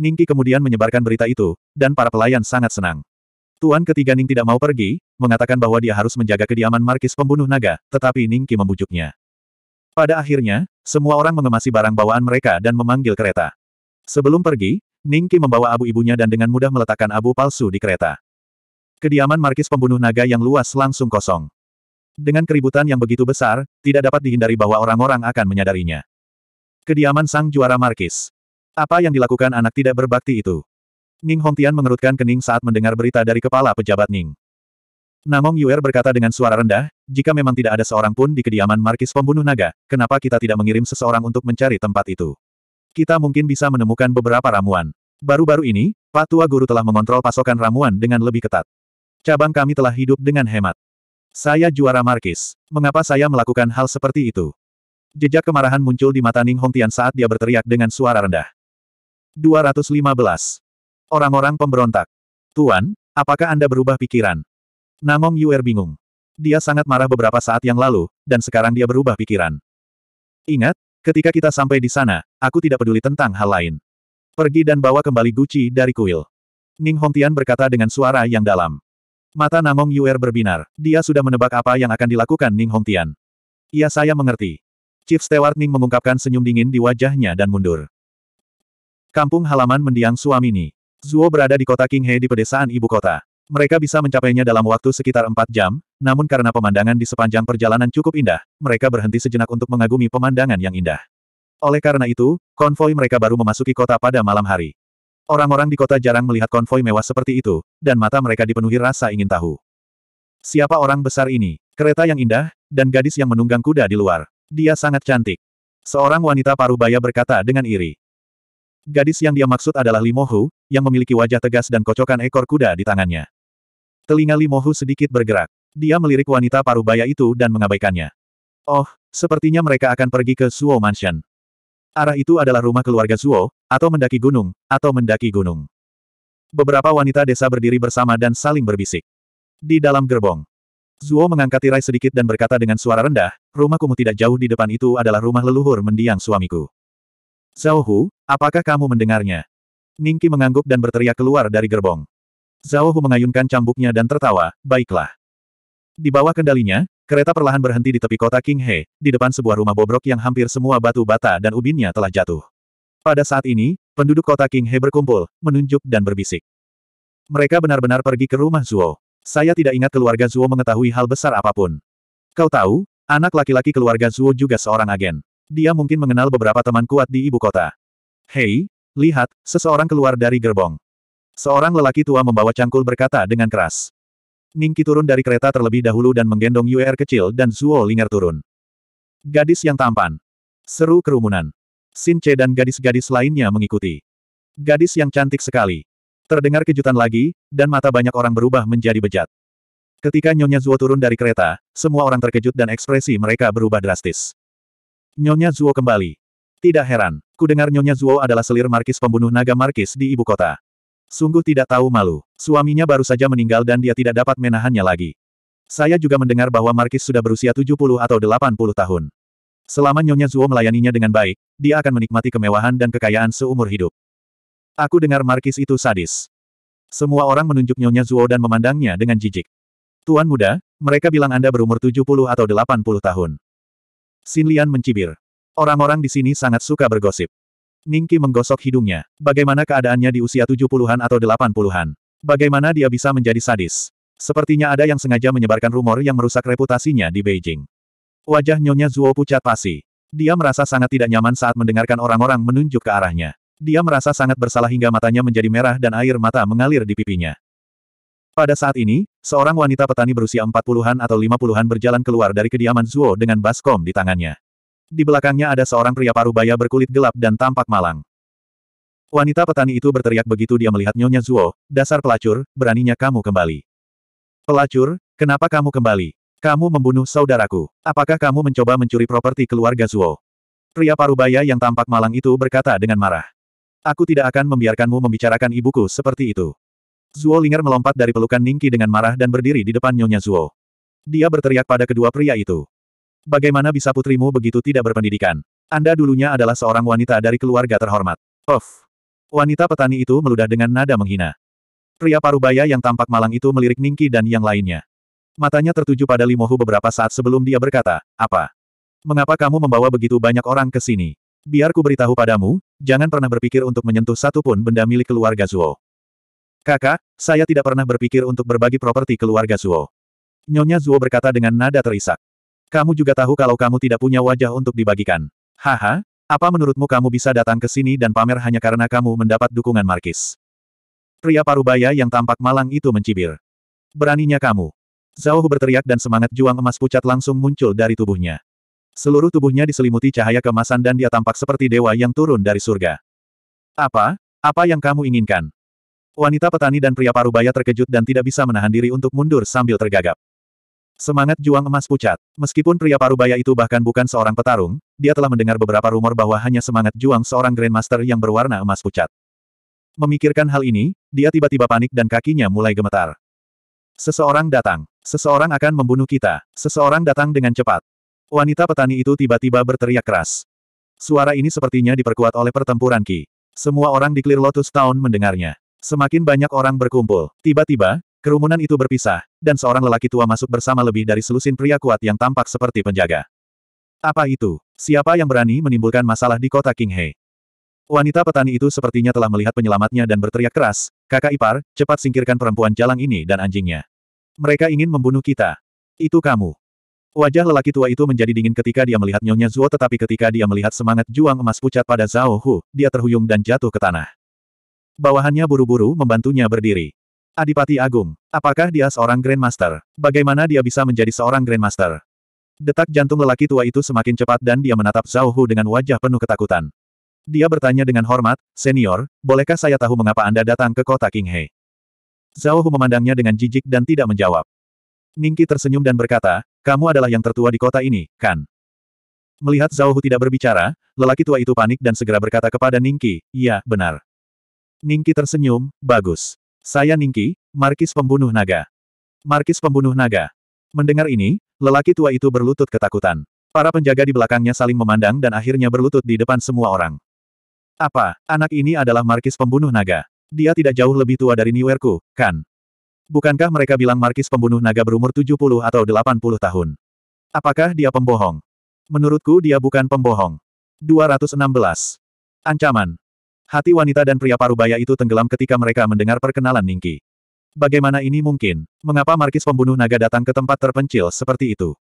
Ningki kemudian menyebarkan berita itu, dan para pelayan sangat senang. Tuan ketiga Ning tidak mau pergi, mengatakan bahwa dia harus menjaga kediaman Markis pembunuh naga, tetapi Ningki membujuknya. Pada akhirnya, semua orang mengemasi barang bawaan mereka dan memanggil kereta. Sebelum pergi, Ningki membawa abu ibunya dan dengan mudah meletakkan abu palsu di kereta. Kediaman Markis pembunuh naga yang luas langsung kosong. Dengan keributan yang begitu besar, tidak dapat dihindari bahwa orang-orang akan menyadarinya. Kediaman sang juara Markis. Apa yang dilakukan anak tidak berbakti itu? Ning Hongtian mengerutkan kening saat mendengar berita dari kepala pejabat Ning. Namong Yuer berkata dengan suara rendah, jika memang tidak ada seorang pun di kediaman Markis pembunuh naga, kenapa kita tidak mengirim seseorang untuk mencari tempat itu? Kita mungkin bisa menemukan beberapa ramuan. Baru-baru ini, Pak Tua Guru telah mengontrol pasokan ramuan dengan lebih ketat. Cabang kami telah hidup dengan hemat. Saya juara Markis. Mengapa saya melakukan hal seperti itu? Jejak kemarahan muncul di mata Ning Hongtian saat dia berteriak dengan suara rendah. 215. Orang-orang pemberontak. Tuan, apakah Anda berubah pikiran? Nangong Yuer bingung. Dia sangat marah beberapa saat yang lalu, dan sekarang dia berubah pikiran. Ingat, ketika kita sampai di sana, aku tidak peduli tentang hal lain. Pergi dan bawa kembali Gucci dari kuil. Ning Hongtian berkata dengan suara yang dalam. Mata Namong Yuer berbinar. Dia sudah menebak apa yang akan dilakukan Ning Hong Tian. Iya saya mengerti. Chief Steward Ning mengungkapkan senyum dingin di wajahnya dan mundur. Kampung halaman mendiang suami ini, Zuo berada di kota King He di pedesaan ibu kota. Mereka bisa mencapainya dalam waktu sekitar 4 jam, namun karena pemandangan di sepanjang perjalanan cukup indah, mereka berhenti sejenak untuk mengagumi pemandangan yang indah. Oleh karena itu, konvoi mereka baru memasuki kota pada malam hari. Orang-orang di kota jarang melihat konvoi mewah seperti itu, dan mata mereka dipenuhi rasa ingin tahu. Siapa orang besar ini? Kereta yang indah, dan gadis yang menunggang kuda di luar. Dia sangat cantik. Seorang wanita paruh baya berkata dengan iri. Gadis yang dia maksud adalah Limohu, yang memiliki wajah tegas dan kocokan ekor kuda di tangannya. Telinga Limohu sedikit bergerak. Dia melirik wanita paruh baya itu dan mengabaikannya. Oh, sepertinya mereka akan pergi ke Suo Mansion. Arah itu adalah rumah keluarga Zuo, atau mendaki gunung, atau mendaki gunung. Beberapa wanita desa berdiri bersama dan saling berbisik. Di dalam gerbong, Zuo mengangkat tirai sedikit dan berkata dengan suara rendah, rumah kumuh tidak jauh di depan itu adalah rumah leluhur mendiang suamiku. Zhao Hu, apakah kamu mendengarnya? Ningki mengangguk dan berteriak keluar dari gerbong. Zhao Hu mengayunkan cambuknya dan tertawa, baiklah. Di bawah kendalinya, Kereta perlahan berhenti di tepi kota King He. di depan sebuah rumah bobrok yang hampir semua batu bata dan ubinnya telah jatuh. Pada saat ini, penduduk kota King He berkumpul, menunjuk dan berbisik. Mereka benar-benar pergi ke rumah Zuo. Saya tidak ingat keluarga Zuo mengetahui hal besar apapun. Kau tahu, anak laki-laki keluarga Zuo juga seorang agen. Dia mungkin mengenal beberapa teman kuat di ibu kota. Hei, lihat, seseorang keluar dari gerbong. Seorang lelaki tua membawa cangkul berkata dengan keras. Ningki turun dari kereta terlebih dahulu dan menggendong UR kecil dan Zuo Linger turun. Gadis yang tampan. Seru kerumunan. Sin Che dan gadis-gadis lainnya mengikuti. Gadis yang cantik sekali. Terdengar kejutan lagi, dan mata banyak orang berubah menjadi bejat. Ketika Nyonya Zuo turun dari kereta, semua orang terkejut dan ekspresi mereka berubah drastis. Nyonya Zuo kembali. Tidak heran, kudengar Nyonya Zuo adalah selir markis pembunuh naga markis di ibu kota. Sungguh tidak tahu malu. Suaminya baru saja meninggal dan dia tidak dapat menahannya lagi. Saya juga mendengar bahwa Markis sudah berusia 70 atau 80 tahun. Selama Nyonya Zuo melayaninya dengan baik, dia akan menikmati kemewahan dan kekayaan seumur hidup. Aku dengar Markis itu sadis. Semua orang menunjuk Nyonya Zuo dan memandangnya dengan jijik. Tuan muda, mereka bilang Anda berumur 70 atau 80 tahun. Xin Lian mencibir. Orang-orang di sini sangat suka bergosip. Ningki menggosok hidungnya. Bagaimana keadaannya di usia tujuh puluhan atau delapan puluhan? Bagaimana dia bisa menjadi sadis? Sepertinya ada yang sengaja menyebarkan rumor yang merusak reputasinya di Beijing. Wajah Nyonya Zuo pucat pasi. Dia merasa sangat tidak nyaman saat mendengarkan orang-orang menunjuk ke arahnya. Dia merasa sangat bersalah hingga matanya menjadi merah dan air mata mengalir di pipinya. Pada saat ini, seorang wanita petani berusia empat puluhan atau lima puluhan berjalan keluar dari kediaman Zuo dengan baskom di tangannya. Di belakangnya ada seorang pria parubaya berkulit gelap dan tampak malang. Wanita petani itu berteriak begitu dia melihat Nyonya Zuo, dasar pelacur, beraninya kamu kembali. Pelacur, kenapa kamu kembali? Kamu membunuh saudaraku. Apakah kamu mencoba mencuri properti keluarga Zuo? Pria parubaya yang tampak malang itu berkata dengan marah. Aku tidak akan membiarkanmu membicarakan ibuku seperti itu. Zuo Linger melompat dari pelukan Ningki dengan marah dan berdiri di depan Nyonya Zuo. Dia berteriak pada kedua pria itu. Bagaimana bisa putrimu begitu tidak berpendidikan? Anda dulunya adalah seorang wanita dari keluarga terhormat. Of! Wanita petani itu meludah dengan nada menghina. Pria parubaya yang tampak malang itu melirik Ningki dan yang lainnya. Matanya tertuju pada Limohu beberapa saat sebelum dia berkata, apa? Mengapa kamu membawa begitu banyak orang ke sini? Biar ku beritahu padamu, jangan pernah berpikir untuk menyentuh satu pun benda milik keluarga Zuo. Kakak, saya tidak pernah berpikir untuk berbagi properti keluarga Zuo. Nyonya Zuo berkata dengan nada terisak. Kamu juga tahu kalau kamu tidak punya wajah untuk dibagikan. Haha, apa menurutmu kamu bisa datang ke sini dan pamer hanya karena kamu mendapat dukungan Markis? Pria parubaya yang tampak malang itu mencibir. Beraninya kamu. Zhao berteriak dan semangat juang emas pucat langsung muncul dari tubuhnya. Seluruh tubuhnya diselimuti cahaya kemasan dan dia tampak seperti dewa yang turun dari surga. Apa? Apa yang kamu inginkan? Wanita petani dan pria parubaya terkejut dan tidak bisa menahan diri untuk mundur sambil tergagap. Semangat juang emas pucat. Meskipun pria parubaya itu bahkan bukan seorang petarung, dia telah mendengar beberapa rumor bahwa hanya semangat juang seorang Grandmaster yang berwarna emas pucat. Memikirkan hal ini, dia tiba-tiba panik dan kakinya mulai gemetar. Seseorang datang. Seseorang akan membunuh kita. Seseorang datang dengan cepat. Wanita petani itu tiba-tiba berteriak keras. Suara ini sepertinya diperkuat oleh pertempuran Ki. Semua orang di Clear Lotus Town mendengarnya. Semakin banyak orang berkumpul. Tiba-tiba, Kerumunan itu berpisah, dan seorang lelaki tua masuk bersama lebih dari selusin pria kuat yang tampak seperti penjaga. Apa itu? Siapa yang berani menimbulkan masalah di kota Kinghe? Wanita petani itu sepertinya telah melihat penyelamatnya dan berteriak keras, kakak ipar, cepat singkirkan perempuan jalang ini dan anjingnya. Mereka ingin membunuh kita. Itu kamu. Wajah lelaki tua itu menjadi dingin ketika dia melihat Nyonya Zuo tetapi ketika dia melihat semangat juang emas pucat pada Zhao Hu, dia terhuyung dan jatuh ke tanah. Bawahannya buru-buru membantunya berdiri. Adipati Agung, apakah dia seorang Grandmaster? Bagaimana dia bisa menjadi seorang Grandmaster? Detak jantung lelaki tua itu semakin cepat dan dia menatap Zhao Hu dengan wajah penuh ketakutan. Dia bertanya dengan hormat, Senior, bolehkah saya tahu mengapa Anda datang ke kota Qinghe? Zhao Hu memandangnya dengan jijik dan tidak menjawab. Ningki tersenyum dan berkata, kamu adalah yang tertua di kota ini, kan? Melihat Zhao Hu tidak berbicara, lelaki tua itu panik dan segera berkata kepada Ningki, Ya, benar. Ningki tersenyum, bagus. Saya Ningki, Markis Pembunuh Naga. Markis Pembunuh Naga. Mendengar ini, lelaki tua itu berlutut ketakutan. Para penjaga di belakangnya saling memandang dan akhirnya berlutut di depan semua orang. Apa, anak ini adalah Markis Pembunuh Naga? Dia tidak jauh lebih tua dari Niwerku, kan? Bukankah mereka bilang Markis Pembunuh Naga berumur 70 atau 80 tahun? Apakah dia pembohong? Menurutku dia bukan pembohong. 216. Ancaman. Hati wanita dan pria parubaya itu tenggelam ketika mereka mendengar perkenalan Ningki. Bagaimana ini mungkin? Mengapa markis pembunuh naga datang ke tempat terpencil seperti itu?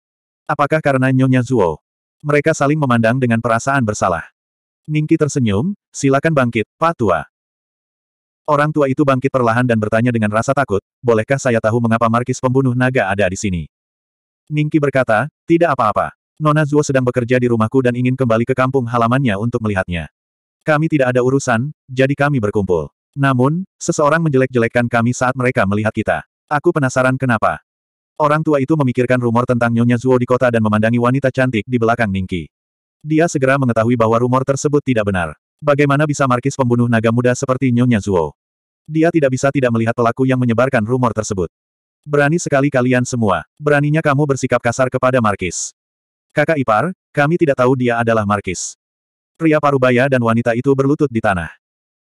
Apakah karena Nyonya Zuo? Mereka saling memandang dengan perasaan bersalah. Ningki tersenyum, silakan bangkit, Pak Tua. Orang tua itu bangkit perlahan dan bertanya dengan rasa takut, bolehkah saya tahu mengapa markis pembunuh naga ada di sini? Ningki berkata, tidak apa-apa. Nona Zuo sedang bekerja di rumahku dan ingin kembali ke kampung halamannya untuk melihatnya. Kami tidak ada urusan, jadi kami berkumpul. Namun, seseorang menjelek-jelekkan kami saat mereka melihat kita. Aku penasaran kenapa. Orang tua itu memikirkan rumor tentang Nyonya Zuo di kota dan memandangi wanita cantik di belakang Ningki. Dia segera mengetahui bahwa rumor tersebut tidak benar. Bagaimana bisa Markis pembunuh naga muda seperti Nyonya Zuo? Dia tidak bisa tidak melihat pelaku yang menyebarkan rumor tersebut. Berani sekali kalian semua. Beraninya kamu bersikap kasar kepada Markis. Kakak ipar, kami tidak tahu dia adalah Markis. Pria parubaya dan wanita itu berlutut di tanah.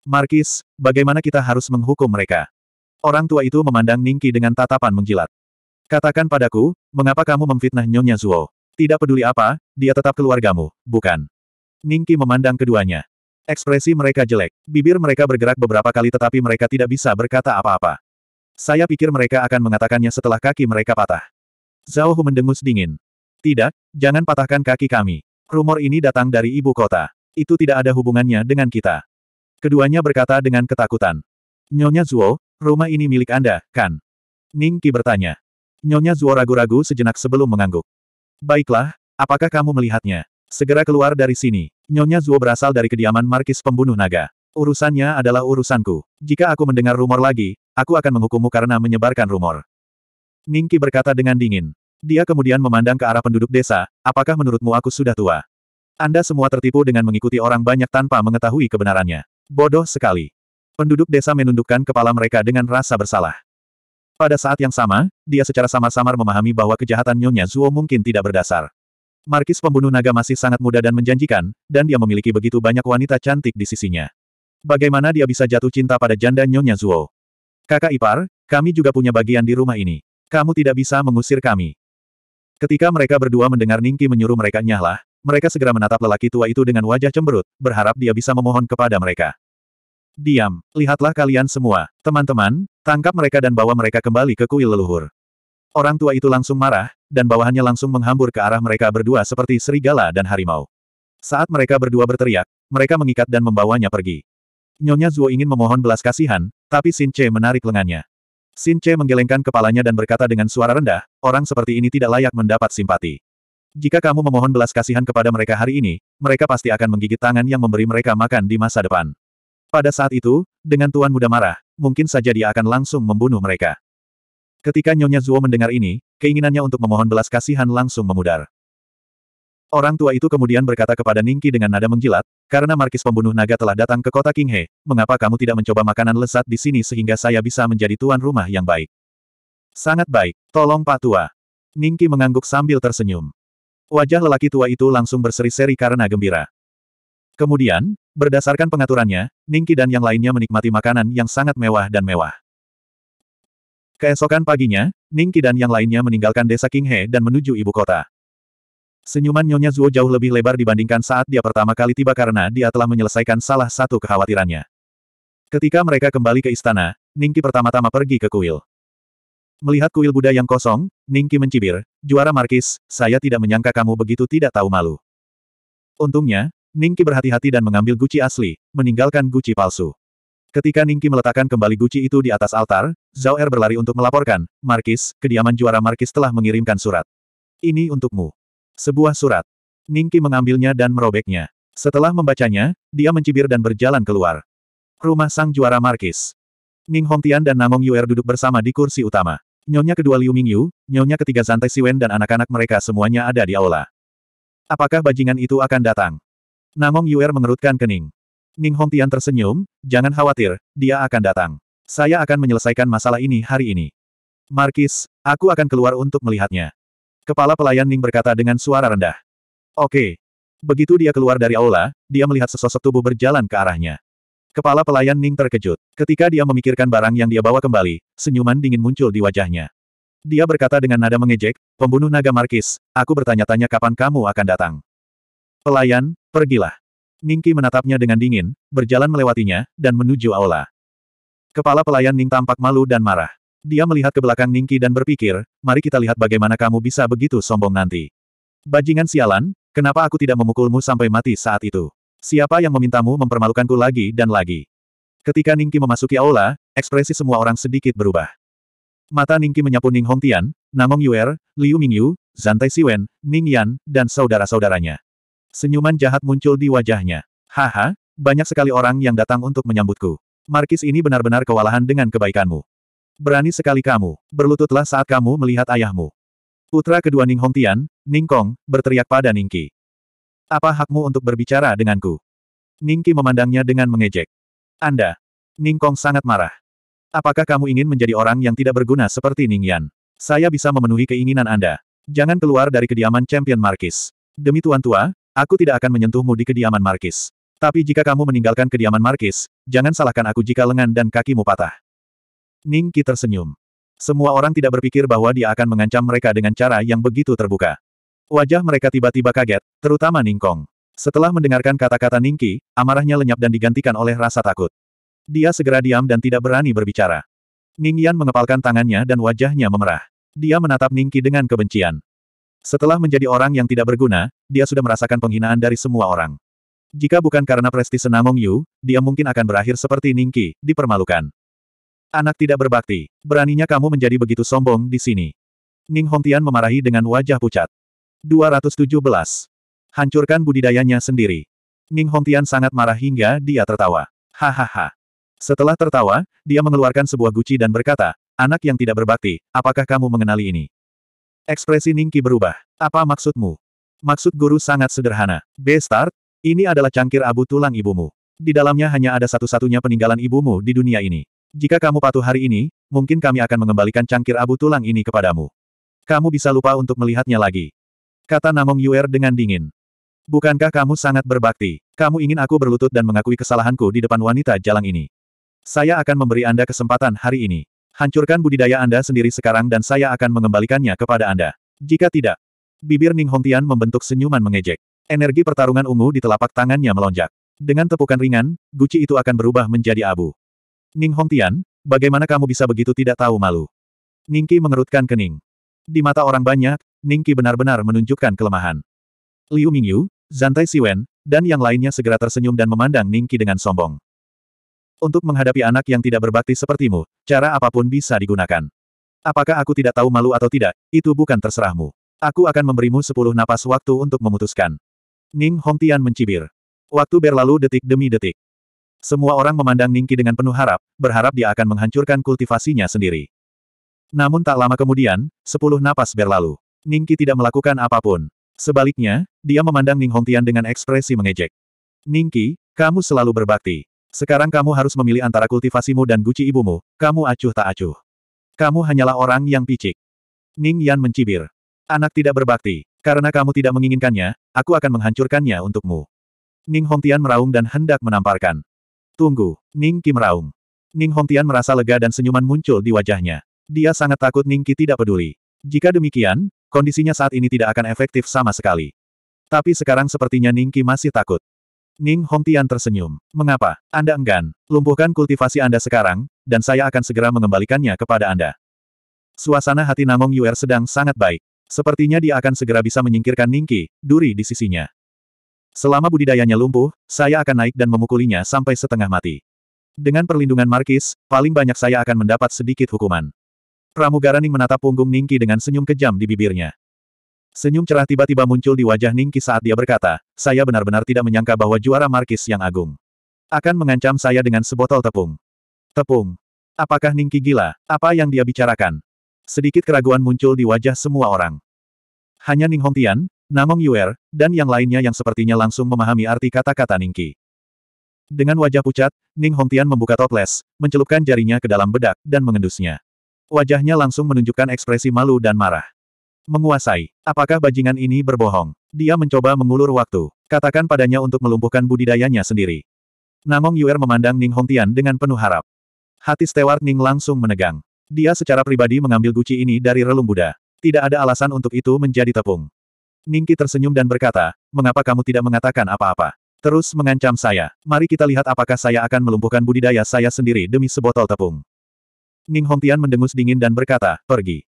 Markis, bagaimana kita harus menghukum mereka? Orang tua itu memandang Ningki dengan tatapan menjilat. Katakan padaku, mengapa kamu memfitnah Nyonya Zuo? Tidak peduli apa, dia tetap keluargamu, bukan? Ningki memandang keduanya. Ekspresi mereka jelek, bibir mereka bergerak beberapa kali tetapi mereka tidak bisa berkata apa-apa. Saya pikir mereka akan mengatakannya setelah kaki mereka patah. Zhao Hu mendengus dingin. Tidak, jangan patahkan kaki kami. Rumor ini datang dari ibu kota itu tidak ada hubungannya dengan kita. Keduanya berkata dengan ketakutan. Nyonya Zuo, rumah ini milik Anda, kan? Ning Qi bertanya. Nyonya Zuo ragu-ragu sejenak sebelum mengangguk. Baiklah, apakah kamu melihatnya? Segera keluar dari sini. Nyonya Zuo berasal dari kediaman Markis Pembunuh Naga. Urusannya adalah urusanku. Jika aku mendengar rumor lagi, aku akan menghukummu karena menyebarkan rumor. Ning Qi berkata dengan dingin. Dia kemudian memandang ke arah penduduk desa, apakah menurutmu aku sudah tua? Anda semua tertipu dengan mengikuti orang banyak tanpa mengetahui kebenarannya. Bodoh sekali. Penduduk desa menundukkan kepala mereka dengan rasa bersalah. Pada saat yang sama, dia secara samar-samar memahami bahwa kejahatan Nyonya Zuo mungkin tidak berdasar. Markis pembunuh naga masih sangat muda dan menjanjikan, dan dia memiliki begitu banyak wanita cantik di sisinya. Bagaimana dia bisa jatuh cinta pada janda Nyonya Zuo? Kakak ipar, kami juga punya bagian di rumah ini. Kamu tidak bisa mengusir kami. Ketika mereka berdua mendengar Ningki menyuruh mereka nyahlah, mereka segera menatap lelaki tua itu dengan wajah cemberut, berharap dia bisa memohon kepada mereka. Diam, lihatlah kalian semua. Teman-teman, tangkap mereka dan bawa mereka kembali ke kuil leluhur. Orang tua itu langsung marah, dan bawahannya langsung menghambur ke arah mereka berdua seperti serigala dan harimau. Saat mereka berdua berteriak, mereka mengikat dan membawanya pergi. Nyonya Zuo ingin memohon belas kasihan, tapi Sin Che menarik lengannya. Sin Che menggelengkan kepalanya dan berkata dengan suara rendah, orang seperti ini tidak layak mendapat simpati. Jika kamu memohon belas kasihan kepada mereka hari ini, mereka pasti akan menggigit tangan yang memberi mereka makan di masa depan. Pada saat itu, dengan Tuan Muda marah, mungkin saja dia akan langsung membunuh mereka. Ketika Nyonya Zuo mendengar ini, keinginannya untuk memohon belas kasihan langsung memudar. Orang tua itu kemudian berkata kepada Ningki dengan nada menjilat, karena markis pembunuh naga telah datang ke kota Kinghe, mengapa kamu tidak mencoba makanan lezat di sini sehingga saya bisa menjadi tuan rumah yang baik? Sangat baik, tolong Pak Tua. Ningki mengangguk sambil tersenyum. Wajah lelaki tua itu langsung berseri-seri karena gembira. Kemudian, berdasarkan pengaturannya, Ningki dan yang lainnya menikmati makanan yang sangat mewah dan mewah. Keesokan paginya, Ningki dan yang lainnya meninggalkan desa Kinghe dan menuju ibu kota. Senyuman Nyonya Zuo jauh lebih lebar dibandingkan saat dia pertama kali tiba karena dia telah menyelesaikan salah satu kekhawatirannya. Ketika mereka kembali ke istana, Ningki pertama-tama pergi ke kuil. Melihat kuil Buddha yang kosong, Ningki mencibir, juara Markis, saya tidak menyangka kamu begitu tidak tahu malu. Untungnya, Ningki berhati-hati dan mengambil guci asli, meninggalkan guci palsu. Ketika Ningki meletakkan kembali guci itu di atas altar, Zhao Er berlari untuk melaporkan, Markis, kediaman juara Markis telah mengirimkan surat. Ini untukmu. Sebuah surat. Ningki mengambilnya dan merobeknya. Setelah membacanya, dia mencibir dan berjalan keluar. Rumah sang juara Markis. Ning Hongtian dan Namong Yuer duduk bersama di kursi utama. Nyonya kedua Liu Mingyu, nyonya ketiga Zantai Siwen dan anak-anak mereka semuanya ada di aula. Apakah bajingan itu akan datang? Namong Yuer mengerutkan kening. Ning Hong Tian tersenyum, jangan khawatir, dia akan datang. Saya akan menyelesaikan masalah ini hari ini. Markis, aku akan keluar untuk melihatnya. Kepala pelayan Ning berkata dengan suara rendah. Oke. Begitu dia keluar dari aula, dia melihat sesosok tubuh berjalan ke arahnya. Kepala pelayan Ning terkejut. Ketika dia memikirkan barang yang dia bawa kembali, senyuman dingin muncul di wajahnya. Dia berkata dengan nada mengejek, pembunuh naga Markis, aku bertanya-tanya kapan kamu akan datang. Pelayan, pergilah. Ningki menatapnya dengan dingin, berjalan melewatinya, dan menuju aula. Kepala pelayan Ning tampak malu dan marah. Dia melihat ke belakang Ningki dan berpikir, mari kita lihat bagaimana kamu bisa begitu sombong nanti. Bajingan sialan, kenapa aku tidak memukulmu sampai mati saat itu? Siapa yang memintamu mempermalukanku lagi dan lagi? Ketika Ningki memasuki aula, ekspresi semua orang sedikit berubah. Mata Ningki menyapu Ning Hongtian, Namong Yuer, Liu Mingyu, Zantai Siwen, Ning Yan, dan saudara-saudaranya. Senyuman jahat muncul di wajahnya. Haha, banyak sekali orang yang datang untuk menyambutku. Markis ini benar-benar kewalahan dengan kebaikanmu. Berani sekali kamu, berlututlah saat kamu melihat ayahmu. Putra kedua Ning Hongtian, Ning Kong, berteriak pada Ningki. Apa hakmu untuk berbicara denganku? Ningki memandangnya dengan mengejek. Anda. Ningkong sangat marah. Apakah kamu ingin menjadi orang yang tidak berguna seperti Ningyan? Saya bisa memenuhi keinginan Anda. Jangan keluar dari kediaman Champion Markis. Demi Tuan Tua, aku tidak akan menyentuhmu di kediaman Markis. Tapi jika kamu meninggalkan kediaman Markis, jangan salahkan aku jika lengan dan kakimu patah. Ningki tersenyum. Semua orang tidak berpikir bahwa dia akan mengancam mereka dengan cara yang begitu terbuka. Wajah mereka tiba-tiba kaget, terutama Ningkong. Setelah mendengarkan kata-kata Ningki, amarahnya lenyap dan digantikan oleh rasa takut. Dia segera diam dan tidak berani berbicara. Ning Yan mengepalkan tangannya dan wajahnya memerah. Dia menatap Ningki dengan kebencian. Setelah menjadi orang yang tidak berguna, dia sudah merasakan penghinaan dari semua orang. Jika bukan karena prestise Namong Yu, dia mungkin akan berakhir seperti Ningki, dipermalukan. Anak tidak berbakti, beraninya kamu menjadi begitu sombong di sini. Ning Hongtian memarahi dengan wajah pucat. 217. Hancurkan budidayanya sendiri. Ning Hongtian sangat marah hingga dia tertawa. Hahaha. Setelah tertawa, dia mengeluarkan sebuah guci dan berkata, Anak yang tidak berbakti, apakah kamu mengenali ini? Ekspresi ning Ningki berubah. Apa maksudmu? Maksud guru sangat sederhana. B-Start, ini adalah cangkir abu tulang ibumu. Di dalamnya hanya ada satu-satunya peninggalan ibumu di dunia ini. Jika kamu patuh hari ini, mungkin kami akan mengembalikan cangkir abu tulang ini kepadamu. Kamu bisa lupa untuk melihatnya lagi. Kata Namong Yuer dengan dingin. Bukankah kamu sangat berbakti? Kamu ingin aku berlutut dan mengakui kesalahanku di depan wanita jalang ini. Saya akan memberi Anda kesempatan hari ini. Hancurkan budidaya Anda sendiri sekarang dan saya akan mengembalikannya kepada Anda. Jika tidak, bibir Ning Hongtian membentuk senyuman mengejek. Energi pertarungan ungu di telapak tangannya melonjak. Dengan tepukan ringan, guci itu akan berubah menjadi abu. Ning Hongtian, bagaimana kamu bisa begitu tidak tahu malu? Ningki mengerutkan kening. Di mata orang banyak, Ningqi benar-benar menunjukkan kelemahan. Liu Mingyu, Zantai Siwen, dan yang lainnya segera tersenyum dan memandang Ningqi dengan sombong. Untuk menghadapi anak yang tidak berbakti sepertimu, cara apapun bisa digunakan. Apakah aku tidak tahu malu atau tidak, itu bukan terserahmu. Aku akan memberimu sepuluh napas waktu untuk memutuskan. Ning Hongtian mencibir. Waktu berlalu detik demi detik. Semua orang memandang Ningqi dengan penuh harap, berharap dia akan menghancurkan kultivasinya sendiri. Namun tak lama kemudian, sepuluh napas berlalu. Ningki tidak melakukan apapun. Sebaliknya, dia memandang Ning Hongtian dengan ekspresi mengejek. Ningki, kamu selalu berbakti. Sekarang kamu harus memilih antara kultivasimu dan guci ibumu, kamu acuh tak acuh. Kamu hanyalah orang yang picik. Ning Yan mencibir. Anak tidak berbakti. Karena kamu tidak menginginkannya, aku akan menghancurkannya untukmu. Ning Hongtian meraung dan hendak menamparkan. Tunggu, Ning Kim meraung. Ning Hongtian merasa lega dan senyuman muncul di wajahnya. Dia sangat takut Ningki tidak peduli. Jika demikian, kondisinya saat ini tidak akan efektif sama sekali. Tapi sekarang sepertinya Ningki masih takut. Ning Hongtian tersenyum. Mengapa? Anda enggan. Lumpuhkan kultivasi Anda sekarang, dan saya akan segera mengembalikannya kepada Anda. Suasana hati Namong Yuer sedang sangat baik. Sepertinya dia akan segera bisa menyingkirkan Ningki, duri di sisinya. Selama budidayanya lumpuh, saya akan naik dan memukulinya sampai setengah mati. Dengan perlindungan Markis, paling banyak saya akan mendapat sedikit hukuman. Pramugara Ning menatap punggung Ningki dengan senyum kejam di bibirnya. Senyum cerah tiba-tiba muncul di wajah Ningki saat dia berkata, saya benar-benar tidak menyangka bahwa juara Markis yang agung. Akan mengancam saya dengan sebotol tepung. Tepung. Apakah Ningki gila? Apa yang dia bicarakan? Sedikit keraguan muncul di wajah semua orang. Hanya Ning Hongtian, Namong Yuer, dan yang lainnya yang sepertinya langsung memahami arti kata-kata Ningki. Dengan wajah pucat, Ning Hongtian membuka toples, mencelupkan jarinya ke dalam bedak, dan mengendusnya. Wajahnya langsung menunjukkan ekspresi malu dan marah. Menguasai. Apakah bajingan ini berbohong? Dia mencoba mengulur waktu. Katakan padanya untuk melumpuhkan budidayanya sendiri. Namong Yuer memandang Ning Hongtian dengan penuh harap. Hati Stewart Ning langsung menegang. Dia secara pribadi mengambil guci ini dari relung Buddha. Tidak ada alasan untuk itu menjadi tepung. Ningki tersenyum dan berkata, mengapa kamu tidak mengatakan apa-apa? Terus mengancam saya. Mari kita lihat apakah saya akan melumpuhkan budidaya saya sendiri demi sebotol tepung. Ning Hongtian mendengus dingin dan berkata, pergi.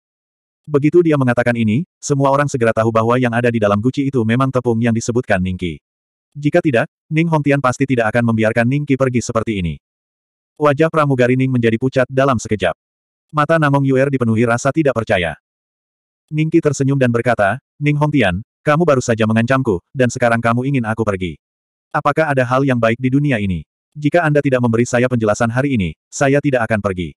Begitu dia mengatakan ini, semua orang segera tahu bahwa yang ada di dalam guci itu memang tepung yang disebutkan Ningki. Jika tidak, Ning Hongtian pasti tidak akan membiarkan Ningki pergi seperti ini. Wajah pramugari Ning menjadi pucat dalam sekejap. Mata Namong Yuer dipenuhi rasa tidak percaya. Ningki tersenyum dan berkata, Ning Hongtian, kamu baru saja mengancamku, dan sekarang kamu ingin aku pergi. Apakah ada hal yang baik di dunia ini? Jika Anda tidak memberi saya penjelasan hari ini, saya tidak akan pergi.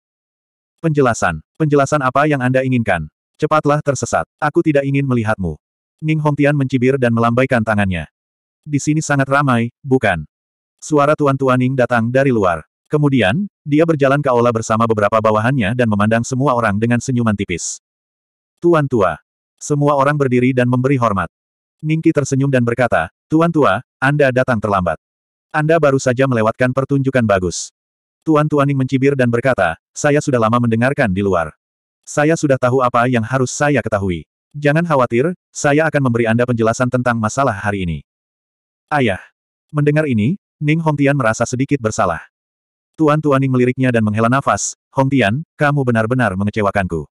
Penjelasan. Penjelasan apa yang Anda inginkan? Cepatlah tersesat. Aku tidak ingin melihatmu. Ning Hongtian mencibir dan melambaikan tangannya. Di sini sangat ramai, bukan? Suara Tuan Tuan Ning datang dari luar. Kemudian, dia berjalan ke aula bersama beberapa bawahannya dan memandang semua orang dengan senyuman tipis. Tuan Tua. Semua orang berdiri dan memberi hormat. Ningki tersenyum dan berkata, Tuan Tua, Anda datang terlambat. Anda baru saja melewatkan pertunjukan bagus. Tuan Tuaning mencibir dan berkata, saya sudah lama mendengarkan di luar. Saya sudah tahu apa yang harus saya ketahui. Jangan khawatir, saya akan memberi Anda penjelasan tentang masalah hari ini. Ayah. Mendengar ini, Ning Hongtian merasa sedikit bersalah. Tuan Ning meliriknya dan menghela nafas, Hongtian, kamu benar-benar mengecewakanku.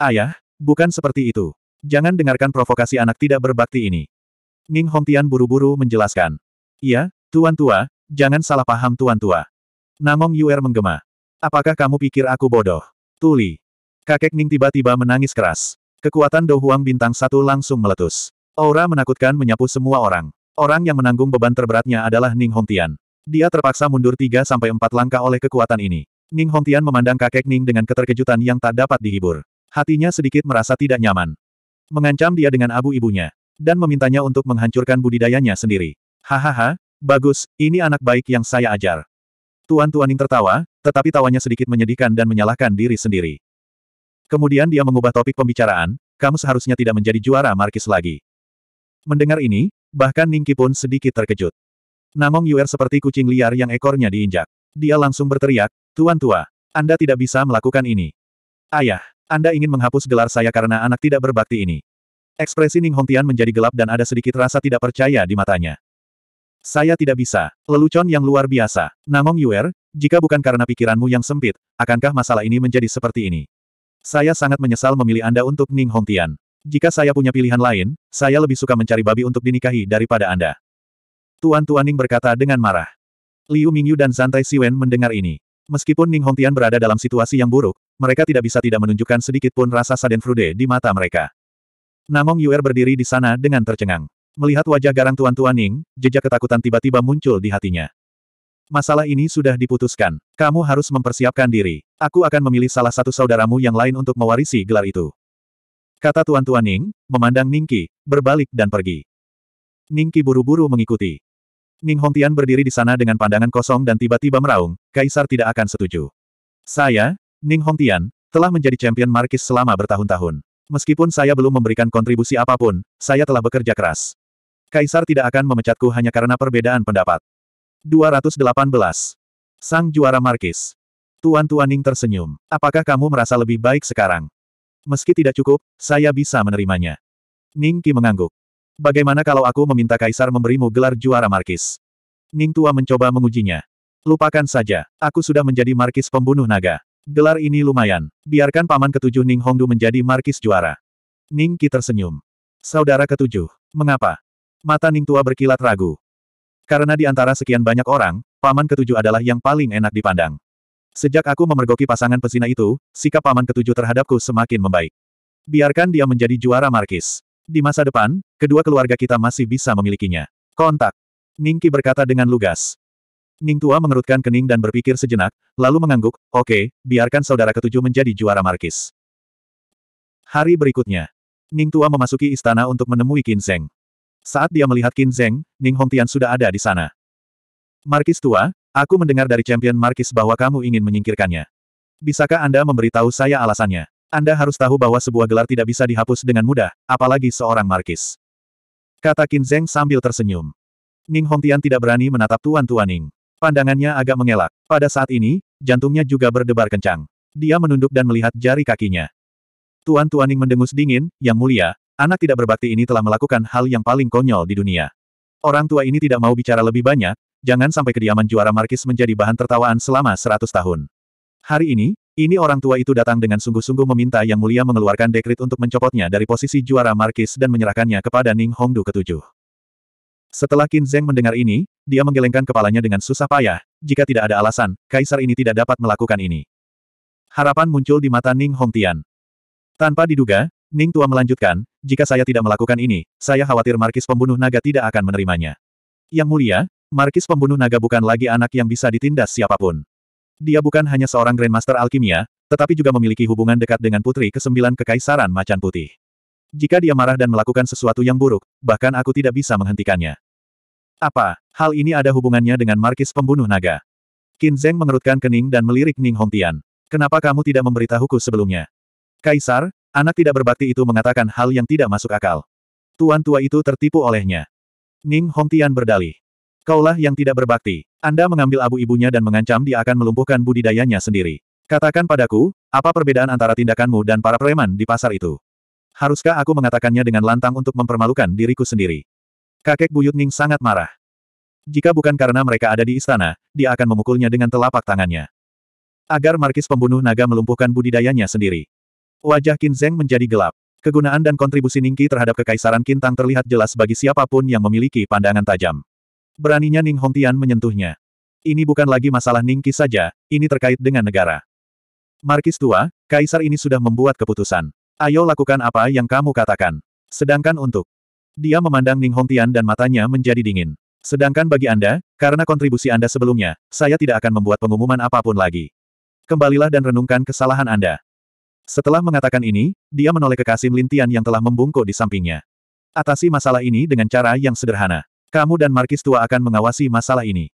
Ayah, bukan seperti itu. Jangan dengarkan provokasi anak tidak berbakti ini. Ning Hongtian buru-buru menjelaskan. Iya, Tuan Tua, jangan salah paham Tuan Tua. Namong Yuer menggema. Apakah kamu pikir aku bodoh? Tuli. Kakek Ning tiba-tiba menangis keras. Kekuatan Dohuang bintang satu langsung meletus. Aura menakutkan menyapu semua orang. Orang yang menanggung beban terberatnya adalah Ning Hongtian. Dia terpaksa mundur 3-4 langkah oleh kekuatan ini. Ning Hongtian memandang kakek Ning dengan keterkejutan yang tak dapat dihibur. Hatinya sedikit merasa tidak nyaman. Mengancam dia dengan abu ibunya. Dan memintanya untuk menghancurkan budidayanya sendiri. Hahaha, bagus, ini anak baik yang saya ajar. Tuan Tuaning tertawa, tetapi tawanya sedikit menyedihkan dan menyalahkan diri sendiri. Kemudian dia mengubah topik pembicaraan, kamu seharusnya tidak menjadi juara Markis lagi. Mendengar ini, bahkan Ningki pun sedikit terkejut. Namong Yuer seperti kucing liar yang ekornya diinjak. Dia langsung berteriak, Tuan Tua, Anda tidak bisa melakukan ini. Ayah, Anda ingin menghapus gelar saya karena anak tidak berbakti ini. Ekspresi Ning Hongtian menjadi gelap dan ada sedikit rasa tidak percaya di matanya. Saya tidak bisa. Lelucon yang luar biasa. Namong Yuer, jika bukan karena pikiranmu yang sempit, akankah masalah ini menjadi seperti ini? Saya sangat menyesal memilih Anda untuk Ning Hongtian. Jika saya punya pilihan lain, saya lebih suka mencari babi untuk dinikahi daripada Anda. Tuan Tuan Ning berkata dengan marah. Liu Mingyu dan Zantai Siwen mendengar ini. Meskipun Ning Hongtian berada dalam situasi yang buruk, mereka tidak bisa tidak menunjukkan sedikit pun rasa saden frude di mata mereka. Namong Yuer berdiri di sana dengan tercengang. Melihat wajah garang Tuan Tuan Ning, jejak ketakutan tiba-tiba muncul di hatinya. Masalah ini sudah diputuskan. Kamu harus mempersiapkan diri. Aku akan memilih salah satu saudaramu yang lain untuk mewarisi gelar itu. Kata Tuan Tuan Ning, memandang Ningki, berbalik dan pergi. Ningki buru-buru mengikuti. Ning Hongtian berdiri di sana dengan pandangan kosong dan tiba-tiba meraung, Kaisar tidak akan setuju. Saya, Ning Hongtian, telah menjadi champion Markis selama bertahun-tahun. Meskipun saya belum memberikan kontribusi apapun, saya telah bekerja keras. Kaisar tidak akan memecatku hanya karena perbedaan pendapat. 218. Sang Juara Markis. Tuan Tuaning tersenyum. Apakah kamu merasa lebih baik sekarang? Meski tidak cukup, saya bisa menerimanya. Ning Qi mengangguk. Bagaimana kalau aku meminta Kaisar memberimu gelar Juara Markis? Ning Tua mencoba mengujinya. Lupakan saja, aku sudah menjadi Markis Pembunuh Naga. Gelar ini lumayan. Biarkan paman ketujuh Ning Hongdu menjadi Markis Juara. Ning Qi tersenyum. Saudara ketujuh, mengapa? Mata Ning Tua berkilat ragu. Karena di antara sekian banyak orang, paman ketujuh adalah yang paling enak dipandang. Sejak aku memergoki pasangan pesina itu, sikap paman ketujuh terhadapku semakin membaik. Biarkan dia menjadi juara markis. Di masa depan, kedua keluarga kita masih bisa memilikinya. Kontak. Ningki berkata dengan lugas. Ning Tua mengerutkan kening dan berpikir sejenak, lalu mengangguk, oke, okay, biarkan saudara ketujuh menjadi juara markis. Hari berikutnya. Ning Tua memasuki istana untuk menemui Kinseng. Saat dia melihat Qin Zheng, Ning Hongtian sudah ada di sana. Markis tua, aku mendengar dari champion Markis bahwa kamu ingin menyingkirkannya. Bisakah Anda memberitahu saya alasannya? Anda harus tahu bahwa sebuah gelar tidak bisa dihapus dengan mudah, apalagi seorang Markis. Kata Qin Zheng sambil tersenyum. Ning Hongtian tidak berani menatap tuan-tuan Ning. Pandangannya agak mengelak. Pada saat ini, jantungnya juga berdebar kencang. Dia menunduk dan melihat jari kakinya. Tuan tuan Ning mendengus dingin, yang mulia, Anak tidak berbakti ini telah melakukan hal yang paling konyol di dunia. Orang tua ini tidak mau bicara lebih banyak, jangan sampai kediaman juara Markis menjadi bahan tertawaan selama 100 tahun. Hari ini, ini orang tua itu datang dengan sungguh-sungguh meminta Yang Mulia mengeluarkan dekrit untuk mencopotnya dari posisi juara Markis dan menyerahkannya kepada Ning Hongdu ketujuh. Setelah Qin Zheng mendengar ini, dia menggelengkan kepalanya dengan susah payah, jika tidak ada alasan, kaisar ini tidak dapat melakukan ini. Harapan muncul di mata Ning Hongtian. Tanpa diduga, Ning Tua melanjutkan, jika saya tidak melakukan ini, saya khawatir Markis pembunuh naga tidak akan menerimanya. Yang mulia, Markis pembunuh naga bukan lagi anak yang bisa ditindas siapapun. Dia bukan hanya seorang Grandmaster Alkimia, tetapi juga memiliki hubungan dekat dengan Putri Kesembilan Kekaisaran Macan Putih. Jika dia marah dan melakukan sesuatu yang buruk, bahkan aku tidak bisa menghentikannya. Apa, hal ini ada hubungannya dengan Markis pembunuh naga? Qin Zeng mengerutkan kening dan melirik Ning Hongtian. Kenapa kamu tidak memberitahuku sebelumnya? Kaisar, Anak tidak berbakti itu mengatakan hal yang tidak masuk akal. Tuan tua itu tertipu olehnya. Ning Hong Tian berdalih. Kaulah yang tidak berbakti. Anda mengambil abu ibunya dan mengancam dia akan melumpuhkan budidayanya sendiri. Katakan padaku, apa perbedaan antara tindakanmu dan para preman di pasar itu? Haruskah aku mengatakannya dengan lantang untuk mempermalukan diriku sendiri? Kakek buyut Ning sangat marah. Jika bukan karena mereka ada di istana, dia akan memukulnya dengan telapak tangannya. Agar markis pembunuh naga melumpuhkan budidayanya sendiri. Wajah Qin Zeng menjadi gelap. Kegunaan dan kontribusi Ningqi terhadap kekaisaran Kintang terlihat jelas bagi siapapun yang memiliki pandangan tajam. Beraninya Ning Hongtian menyentuhnya. Ini bukan lagi masalah Ningqi saja, ini terkait dengan negara. Markis tua, kaisar ini sudah membuat keputusan. Ayo lakukan apa yang kamu katakan. Sedangkan untuk dia memandang Ning Hongtian dan matanya menjadi dingin. Sedangkan bagi Anda, karena kontribusi Anda sebelumnya, saya tidak akan membuat pengumuman apapun lagi. Kembalilah dan renungkan kesalahan Anda. Setelah mengatakan ini, dia menoleh ke Kasim Lintian yang telah membungkuk di sampingnya. Atasi masalah ini dengan cara yang sederhana. Kamu dan Markis Tua akan mengawasi masalah ini.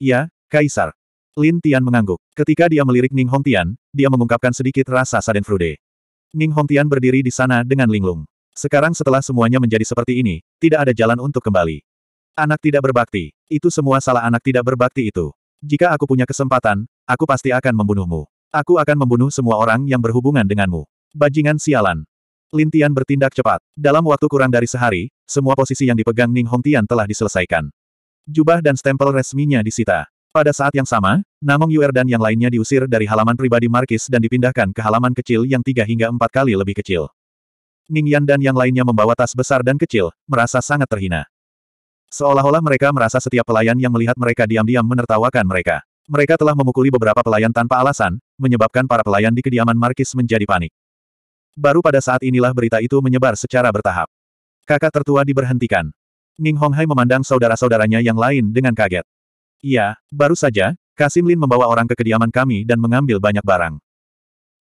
Ya, Kaisar. Lin Tian mengangguk. Ketika dia melirik Ning Hong Tian, dia mengungkapkan sedikit rasa Frude. Ning Hong Tian berdiri di sana dengan linglung. Sekarang setelah semuanya menjadi seperti ini, tidak ada jalan untuk kembali. Anak tidak berbakti. Itu semua salah anak tidak berbakti itu. Jika aku punya kesempatan, aku pasti akan membunuhmu. Aku akan membunuh semua orang yang berhubungan denganmu. Bajingan sialan. Lintian bertindak cepat. Dalam waktu kurang dari sehari, semua posisi yang dipegang Ning Hong Tian telah diselesaikan. Jubah dan stempel resminya disita. Pada saat yang sama, Namong Yuer dan yang lainnya diusir dari halaman pribadi Markis dan dipindahkan ke halaman kecil yang tiga hingga empat kali lebih kecil. Ning Yan dan yang lainnya membawa tas besar dan kecil, merasa sangat terhina. Seolah-olah mereka merasa setiap pelayan yang melihat mereka diam-diam menertawakan mereka. Mereka telah memukuli beberapa pelayan tanpa alasan, menyebabkan para pelayan di kediaman Markis menjadi panik. Baru pada saat inilah berita itu menyebar secara bertahap. Kakak tertua diberhentikan. Ning Honghai memandang saudara-saudaranya yang lain dengan kaget. Iya, baru saja, Kasim Lin membawa orang ke kediaman kami dan mengambil banyak barang.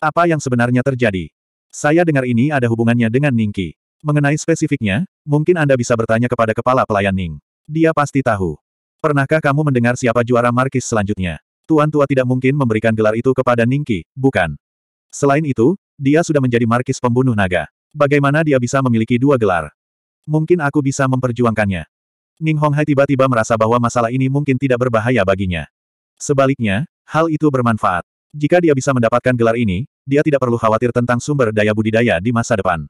Apa yang sebenarnya terjadi? Saya dengar ini ada hubungannya dengan Ningki. Mengenai spesifiknya, mungkin Anda bisa bertanya kepada kepala pelayan Ning. Dia pasti tahu. Pernahkah kamu mendengar siapa juara Markis selanjutnya? Tuan Tua tidak mungkin memberikan gelar itu kepada Ningki, bukan? Selain itu, dia sudah menjadi Markis pembunuh naga. Bagaimana dia bisa memiliki dua gelar? Mungkin aku bisa memperjuangkannya. Ning Honghai tiba-tiba merasa bahwa masalah ini mungkin tidak berbahaya baginya. Sebaliknya, hal itu bermanfaat. Jika dia bisa mendapatkan gelar ini, dia tidak perlu khawatir tentang sumber daya budidaya di masa depan.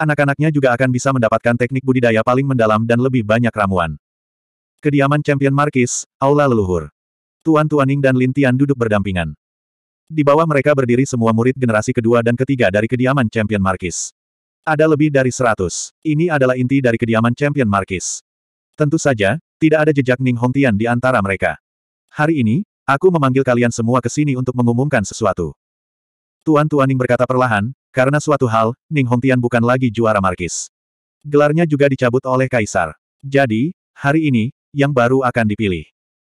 Anak-anaknya juga akan bisa mendapatkan teknik budidaya paling mendalam dan lebih banyak ramuan. Kediaman Champion Markis, Aula Leluhur. Tuan Tuaning dan Lintian duduk berdampingan. Di bawah mereka berdiri semua murid generasi kedua dan ketiga dari kediaman Champion Markis. Ada lebih dari seratus. Ini adalah inti dari kediaman Champion Markis. Tentu saja, tidak ada jejak Ning Hongtian di antara mereka. Hari ini, aku memanggil kalian semua ke sini untuk mengumumkan sesuatu. Tuan Tuaning berkata perlahan, karena suatu hal, Ning Hongtian bukan lagi juara Markis. Gelarnya juga dicabut oleh Kaisar. Jadi, hari ini, yang baru akan dipilih.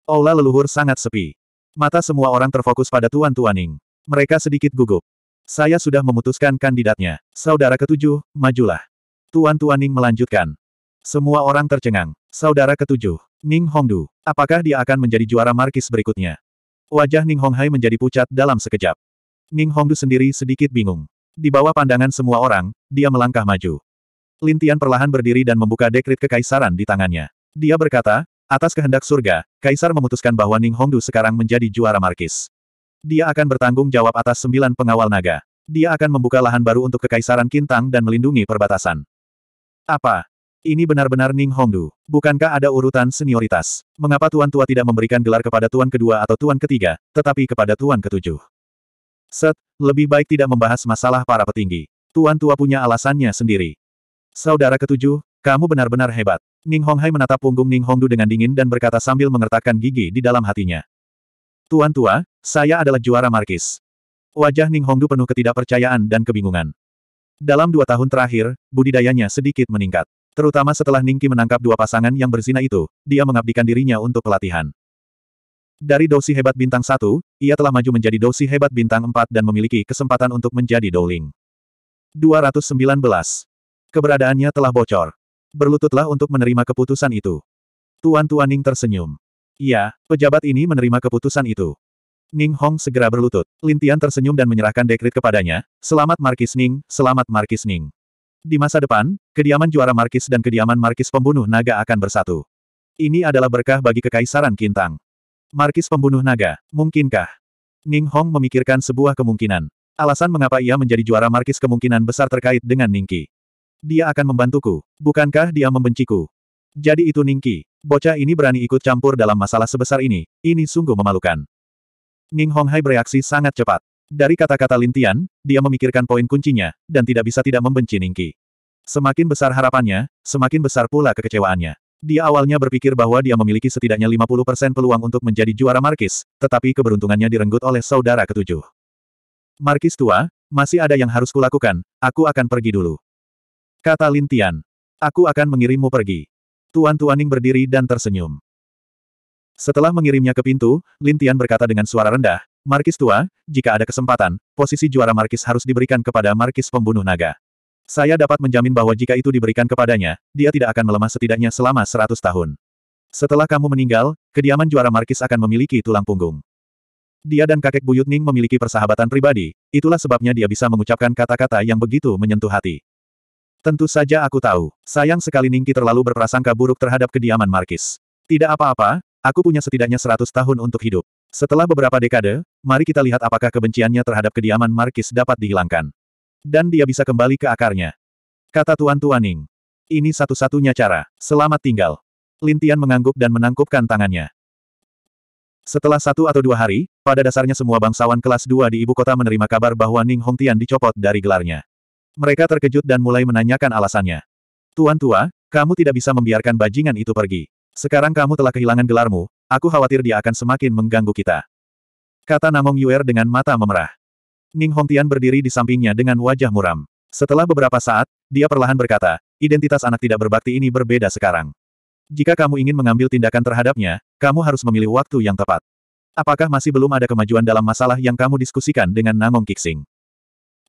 Aula leluhur sangat sepi. Mata semua orang terfokus pada Tuan Tuaning. Mereka sedikit gugup. Saya sudah memutuskan kandidatnya. Saudara ketujuh, majulah. Tuan Tuaning melanjutkan. Semua orang tercengang. Saudara ketujuh, Ning Hongdu. Apakah dia akan menjadi juara markis berikutnya? Wajah Ning Honghai menjadi pucat dalam sekejap. Ning Hongdu sendiri sedikit bingung. Di bawah pandangan semua orang, dia melangkah maju. Lintian perlahan berdiri dan membuka dekrit kekaisaran di tangannya. Dia berkata, atas kehendak surga, Kaisar memutuskan bahwa Ning Hongdu sekarang menjadi juara markis. Dia akan bertanggung jawab atas sembilan pengawal naga. Dia akan membuka lahan baru untuk Kekaisaran Kintang dan melindungi perbatasan. Apa? Ini benar-benar Ning Hongdu. Bukankah ada urutan senioritas? Mengapa Tuan Tua tidak memberikan gelar kepada Tuan Kedua atau Tuan Ketiga, tetapi kepada Tuan Ketujuh? Set, lebih baik tidak membahas masalah para petinggi. Tuan Tua punya alasannya sendiri. Saudara ketujuh, kamu benar-benar hebat. Ning Honghai menatap punggung Ning Hongdu dengan dingin dan berkata sambil mengertakkan gigi di dalam hatinya. Tuan tua, saya adalah juara markis. Wajah Ning Hongdu penuh ketidakpercayaan dan kebingungan. Dalam dua tahun terakhir, budidayanya sedikit meningkat. Terutama setelah Ningki menangkap dua pasangan yang berzina itu, dia mengabdikan dirinya untuk pelatihan. Dari dosi hebat bintang satu, ia telah maju menjadi dosi hebat bintang empat dan memiliki kesempatan untuk menjadi Douling. 219. Keberadaannya telah bocor. Berlututlah untuk menerima keputusan itu. Tuan Tuan Ning tersenyum. Iya, pejabat ini menerima keputusan itu. Ning Hong segera berlutut. Lintian tersenyum dan menyerahkan dekrit kepadanya. Selamat Markis Ning, selamat Markis Ning. Di masa depan, kediaman juara Markis dan kediaman Markis pembunuh naga akan bersatu. Ini adalah berkah bagi Kekaisaran Kintang. Markis pembunuh naga, mungkinkah? Ning Hong memikirkan sebuah kemungkinan. Alasan mengapa ia menjadi juara Markis kemungkinan besar terkait dengan Ningki dia akan membantuku. Bukankah dia membenciku? Jadi itu Ningki. Bocah ini berani ikut campur dalam masalah sebesar ini. Ini sungguh memalukan. Ning Honghai bereaksi sangat cepat. Dari kata-kata Lintian, dia memikirkan poin kuncinya, dan tidak bisa tidak membenci Ningki. Semakin besar harapannya, semakin besar pula kekecewaannya. Dia awalnya berpikir bahwa dia memiliki setidaknya 50% peluang untuk menjadi juara Markis, tetapi keberuntungannya direnggut oleh saudara ketujuh. Markis tua, masih ada yang harus kulakukan, aku akan pergi dulu. Kata Lin Tian. Aku akan mengirimmu pergi. Tuan Tuaning berdiri dan tersenyum. Setelah mengirimnya ke pintu, Lin Tian berkata dengan suara rendah, Markis tua, jika ada kesempatan, posisi juara Markis harus diberikan kepada Markis pembunuh naga. Saya dapat menjamin bahwa jika itu diberikan kepadanya, dia tidak akan melemah setidaknya selama seratus tahun. Setelah kamu meninggal, kediaman juara Markis akan memiliki tulang punggung. Dia dan kakek Buyut Ning memiliki persahabatan pribadi, itulah sebabnya dia bisa mengucapkan kata-kata yang begitu menyentuh hati. Tentu saja aku tahu. Sayang sekali Ningki terlalu berprasangka buruk terhadap kediaman Markis. Tidak apa-apa, aku punya setidaknya seratus tahun untuk hidup. Setelah beberapa dekade, mari kita lihat apakah kebenciannya terhadap kediaman Markis dapat dihilangkan. Dan dia bisa kembali ke akarnya. Kata Tuan Tuan Ning. Ini satu-satunya cara. Selamat tinggal. Lintian mengangguk dan menangkupkan tangannya. Setelah satu atau dua hari, pada dasarnya semua bangsawan kelas dua di ibu kota menerima kabar bahwa Ning Hongtian dicopot dari gelarnya. Mereka terkejut dan mulai menanyakan alasannya. Tuan tua, kamu tidak bisa membiarkan bajingan itu pergi. Sekarang kamu telah kehilangan gelarmu, aku khawatir dia akan semakin mengganggu kita. Kata Namong Yuer dengan mata memerah. Ning Hongtian berdiri di sampingnya dengan wajah muram. Setelah beberapa saat, dia perlahan berkata, identitas anak tidak berbakti ini berbeda sekarang. Jika kamu ingin mengambil tindakan terhadapnya, kamu harus memilih waktu yang tepat. Apakah masih belum ada kemajuan dalam masalah yang kamu diskusikan dengan Namong Kixing?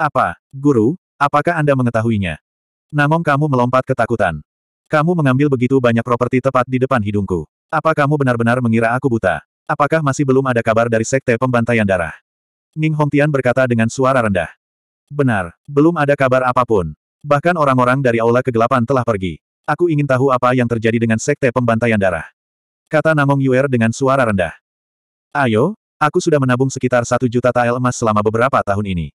Apa, guru, Apakah Anda mengetahuinya? Namun kamu melompat ketakutan. Kamu mengambil begitu banyak properti tepat di depan hidungku. Apa kamu benar-benar mengira aku buta? Apakah masih belum ada kabar dari sekte pembantaian darah? Ning Hongtian berkata dengan suara rendah. Benar, belum ada kabar apapun. Bahkan orang-orang dari Aula Kegelapan telah pergi. Aku ingin tahu apa yang terjadi dengan sekte pembantaian darah. Kata Namong Yuer dengan suara rendah. Ayo, aku sudah menabung sekitar satu juta tael emas selama beberapa tahun ini.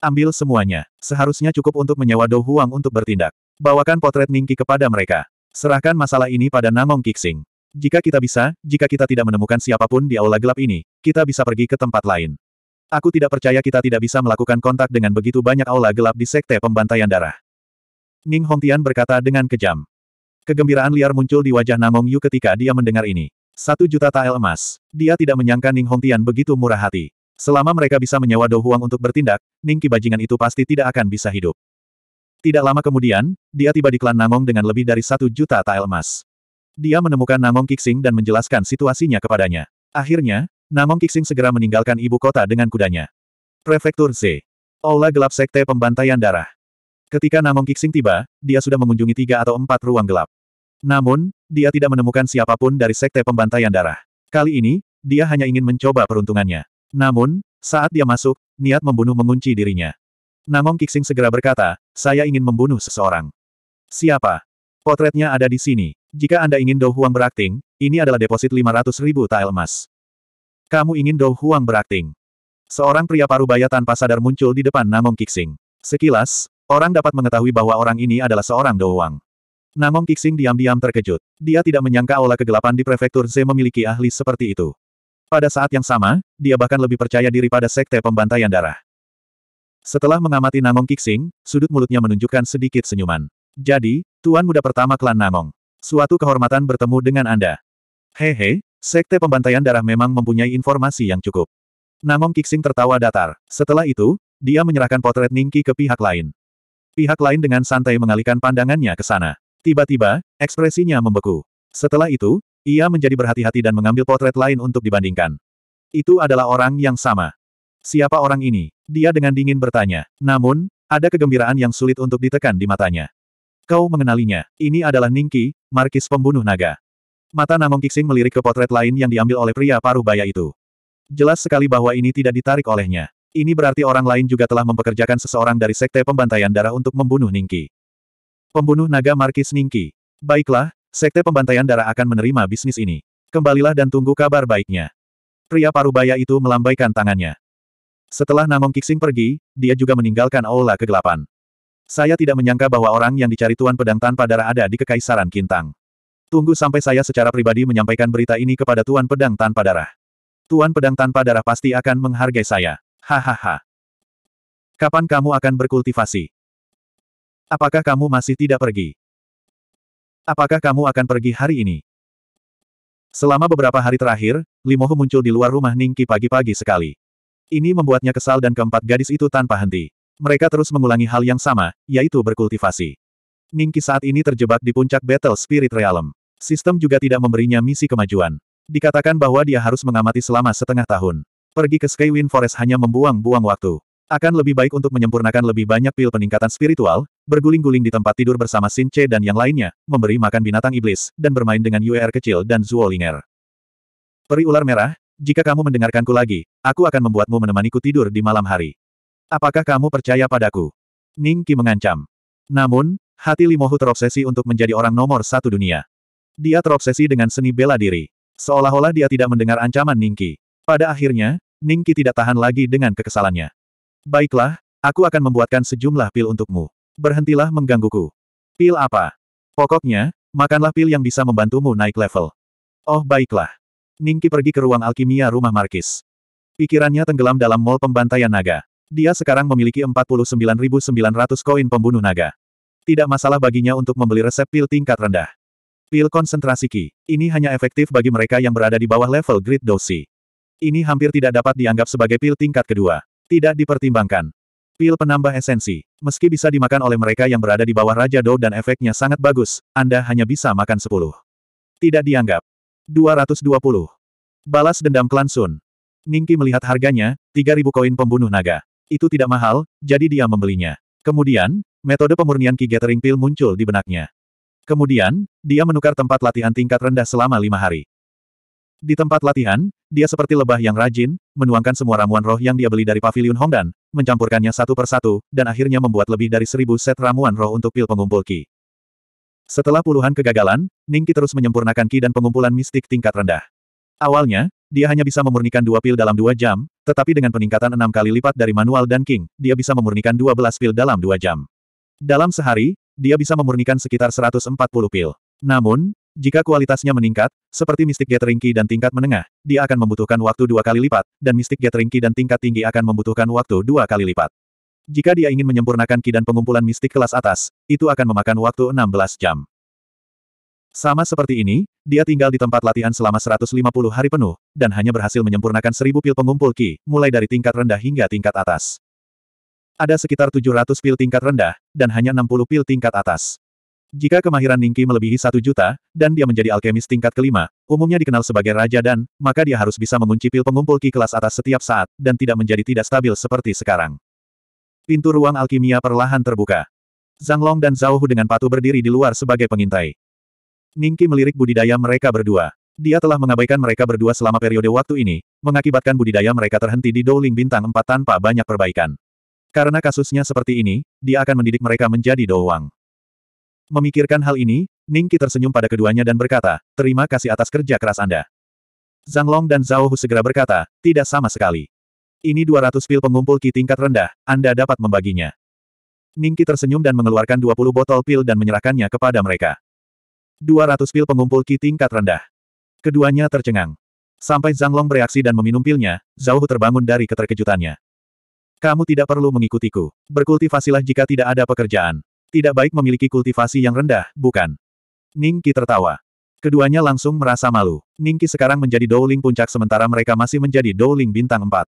Ambil semuanya. Seharusnya cukup untuk menyewa Dou Huang untuk bertindak. Bawakan potret Ningki kepada mereka. Serahkan masalah ini pada Namong Kixing. Jika kita bisa, jika kita tidak menemukan siapapun di aula gelap ini, kita bisa pergi ke tempat lain. Aku tidak percaya kita tidak bisa melakukan kontak dengan begitu banyak aula gelap di sekte pembantaian darah. Ning Hongtian berkata dengan kejam. Kegembiraan liar muncul di wajah Namong Yu ketika dia mendengar ini. Satu juta tael emas. Dia tidak menyangka Ning Hongtian begitu murah hati. Selama mereka bisa menyewa Douhuang untuk bertindak, Ningki bajingan itu pasti tidak akan bisa hidup. Tidak lama kemudian, dia tiba di klan Nangong dengan lebih dari satu juta tael emas. Dia menemukan Nangong Kixing dan menjelaskan situasinya kepadanya. Akhirnya, Nangong Kixing segera meninggalkan ibu kota dengan kudanya. Prefektur Z. Aula gelap Sekte Pembantaian Darah. Ketika Nangong Kixing tiba, dia sudah mengunjungi tiga atau empat ruang gelap. Namun, dia tidak menemukan siapapun dari Sekte Pembantaian Darah. Kali ini, dia hanya ingin mencoba peruntungannya. Namun, saat dia masuk, niat membunuh mengunci dirinya. Namong Kixing segera berkata, saya ingin membunuh seseorang. Siapa? Potretnya ada di sini. Jika Anda ingin Dou Huang berakting, ini adalah deposit 500 ribu tael emas. Kamu ingin Dou Huang berakting. Seorang pria parubaya tanpa sadar muncul di depan Namong Kixing. Sekilas, orang dapat mengetahui bahwa orang ini adalah seorang Dou Huang. Namong Kixing diam-diam terkejut. Dia tidak menyangka olah kegelapan di prefektur Z memiliki ahli seperti itu. Pada saat yang sama, dia bahkan lebih percaya diri pada sekte pembantaian darah. Setelah mengamati Nangong Kixing, sudut mulutnya menunjukkan sedikit senyuman. Jadi, tuan muda pertama klan Nangong. Suatu kehormatan bertemu dengan Anda. Hehe, sekte pembantaian darah memang mempunyai informasi yang cukup. Nangong Kixing tertawa datar. Setelah itu, dia menyerahkan potret Ningki ke pihak lain. Pihak lain dengan santai mengalihkan pandangannya ke sana. Tiba-tiba, ekspresinya membeku. Setelah itu, ia menjadi berhati-hati dan mengambil potret lain untuk dibandingkan. Itu adalah orang yang sama. Siapa orang ini? Dia dengan dingin bertanya. Namun, ada kegembiraan yang sulit untuk ditekan di matanya. Kau mengenalinya. Ini adalah Ningki, markis pembunuh naga. Mata Namong Kixing melirik ke potret lain yang diambil oleh pria paruh baya itu. Jelas sekali bahwa ini tidak ditarik olehnya. Ini berarti orang lain juga telah mempekerjakan seseorang dari Sekte Pembantaian Darah untuk membunuh Ningki. Pembunuh naga Markis Ningki. Baiklah, Sekte pembantaian darah akan menerima bisnis ini. Kembalilah dan tunggu kabar baiknya. Pria parubaya itu melambaikan tangannya. Setelah Namong Kixing pergi, dia juga meninggalkan aula kegelapan. Saya tidak menyangka bahwa orang yang dicari Tuan Pedang tanpa darah ada di Kekaisaran Kintang. Tunggu sampai saya secara pribadi menyampaikan berita ini kepada Tuan Pedang tanpa darah. Tuan Pedang tanpa darah pasti akan menghargai saya. Hahaha. Kapan kamu akan berkultivasi? Apakah kamu masih tidak pergi? Apakah kamu akan pergi hari ini? Selama beberapa hari terakhir, Limohu muncul di luar rumah Ningki pagi-pagi sekali. Ini membuatnya kesal dan keempat gadis itu tanpa henti. Mereka terus mengulangi hal yang sama, yaitu berkultivasi. Ningki saat ini terjebak di puncak Battle Spirit Realm. Sistem juga tidak memberinya misi kemajuan. Dikatakan bahwa dia harus mengamati selama setengah tahun. Pergi ke Skywind Forest hanya membuang-buang waktu. Akan lebih baik untuk menyempurnakan lebih banyak pil peningkatan spiritual, berguling-guling di tempat tidur bersama Sin Che dan yang lainnya, memberi makan binatang iblis, dan bermain dengan UR er kecil dan Zuolinger. Peri ular merah, jika kamu mendengarkanku lagi, aku akan membuatmu menemaniku tidur di malam hari. Apakah kamu percaya padaku? Ning Qi mengancam. Namun, hati Limohu terobsesi untuk menjadi orang nomor satu dunia. Dia terobsesi dengan seni bela diri. Seolah-olah dia tidak mendengar ancaman Ning Qi. Pada akhirnya, Ning Qi tidak tahan lagi dengan kekesalannya. Baiklah, aku akan membuatkan sejumlah pil untukmu. Berhentilah menggangguku. Pil apa? Pokoknya, makanlah pil yang bisa membantumu naik level. Oh baiklah. Ningki pergi ke ruang alkimia rumah Markis. Pikirannya tenggelam dalam mall pembantaian naga. Dia sekarang memiliki 49.900 koin pembunuh naga. Tidak masalah baginya untuk membeli resep pil tingkat rendah. Pil konsentrasi Ki. Ini hanya efektif bagi mereka yang berada di bawah level grid dosi. Ini hampir tidak dapat dianggap sebagai pil tingkat kedua. Tidak dipertimbangkan. Pil penambah esensi. Meski bisa dimakan oleh mereka yang berada di bawah Raja Dou dan efeknya sangat bagus, Anda hanya bisa makan 10. Tidak dianggap. 220. Balas dendam klan Sun. Ningki melihat harganya, 3000 koin pembunuh naga. Itu tidak mahal, jadi dia membelinya. Kemudian, metode pemurnian Ki Gathering pil muncul di benaknya. Kemudian, dia menukar tempat latihan tingkat rendah selama lima hari. Di tempat latihan, dia seperti lebah yang rajin, menuangkan semua ramuan roh yang dia beli dari pavilion Hongdan, mencampurkannya satu persatu, dan akhirnya membuat lebih dari seribu set ramuan roh untuk pil pengumpul Ki. Setelah puluhan kegagalan, Ningki terus menyempurnakan Ki dan pengumpulan mistik tingkat rendah. Awalnya, dia hanya bisa memurnikan dua pil dalam dua jam, tetapi dengan peningkatan enam kali lipat dari manual dan King, dia bisa memurnikan dua belas pil dalam dua jam. Dalam sehari, dia bisa memurnikan sekitar 140 pil. Namun, jika kualitasnya meningkat, seperti Mystic Gathering Key dan tingkat menengah, dia akan membutuhkan waktu dua kali lipat, dan Mystic Gathering Key dan tingkat tinggi akan membutuhkan waktu dua kali lipat. Jika dia ingin menyempurnakan Ki dan pengumpulan mistik kelas atas, itu akan memakan waktu 16 jam. Sama seperti ini, dia tinggal di tempat latihan selama 150 hari penuh, dan hanya berhasil menyempurnakan 1000 pil pengumpul Ki, mulai dari tingkat rendah hingga tingkat atas. Ada sekitar 700 pil tingkat rendah, dan hanya 60 pil tingkat atas. Jika kemahiran Ningki melebihi satu juta, dan dia menjadi alkemis tingkat kelima, umumnya dikenal sebagai Raja Dan, maka dia harus bisa mengunci pil pengumpul Ki kelas atas setiap saat, dan tidak menjadi tidak stabil seperti sekarang. Pintu ruang alkimia perlahan terbuka. Zhang Long dan Zhao Hu dengan patuh berdiri di luar sebagai pengintai. Ningki melirik budidaya mereka berdua. Dia telah mengabaikan mereka berdua selama periode waktu ini, mengakibatkan budidaya mereka terhenti di Douling Bintang 4 tanpa banyak perbaikan. Karena kasusnya seperti ini, dia akan mendidik mereka menjadi Douwang. Memikirkan hal ini, Ningqi tersenyum pada keduanya dan berkata, terima kasih atas kerja keras Anda. Zhang Long dan Zhao Hu segera berkata, tidak sama sekali. Ini 200 pil pengumpul Qi tingkat rendah, Anda dapat membaginya. Ningki tersenyum dan mengeluarkan 20 botol pil dan menyerahkannya kepada mereka. 200 pil pengumpul Qi tingkat rendah. Keduanya tercengang. Sampai Zhang Long bereaksi dan meminum pilnya, Zhao Hu terbangun dari keterkejutannya. Kamu tidak perlu mengikutiku. Berkultivasilah jika tidak ada pekerjaan. Tidak baik memiliki kultivasi yang rendah, bukan? Ningki tertawa. Keduanya langsung merasa malu. Ningki sekarang menjadi Douling puncak sementara mereka masih menjadi Douling bintang 4.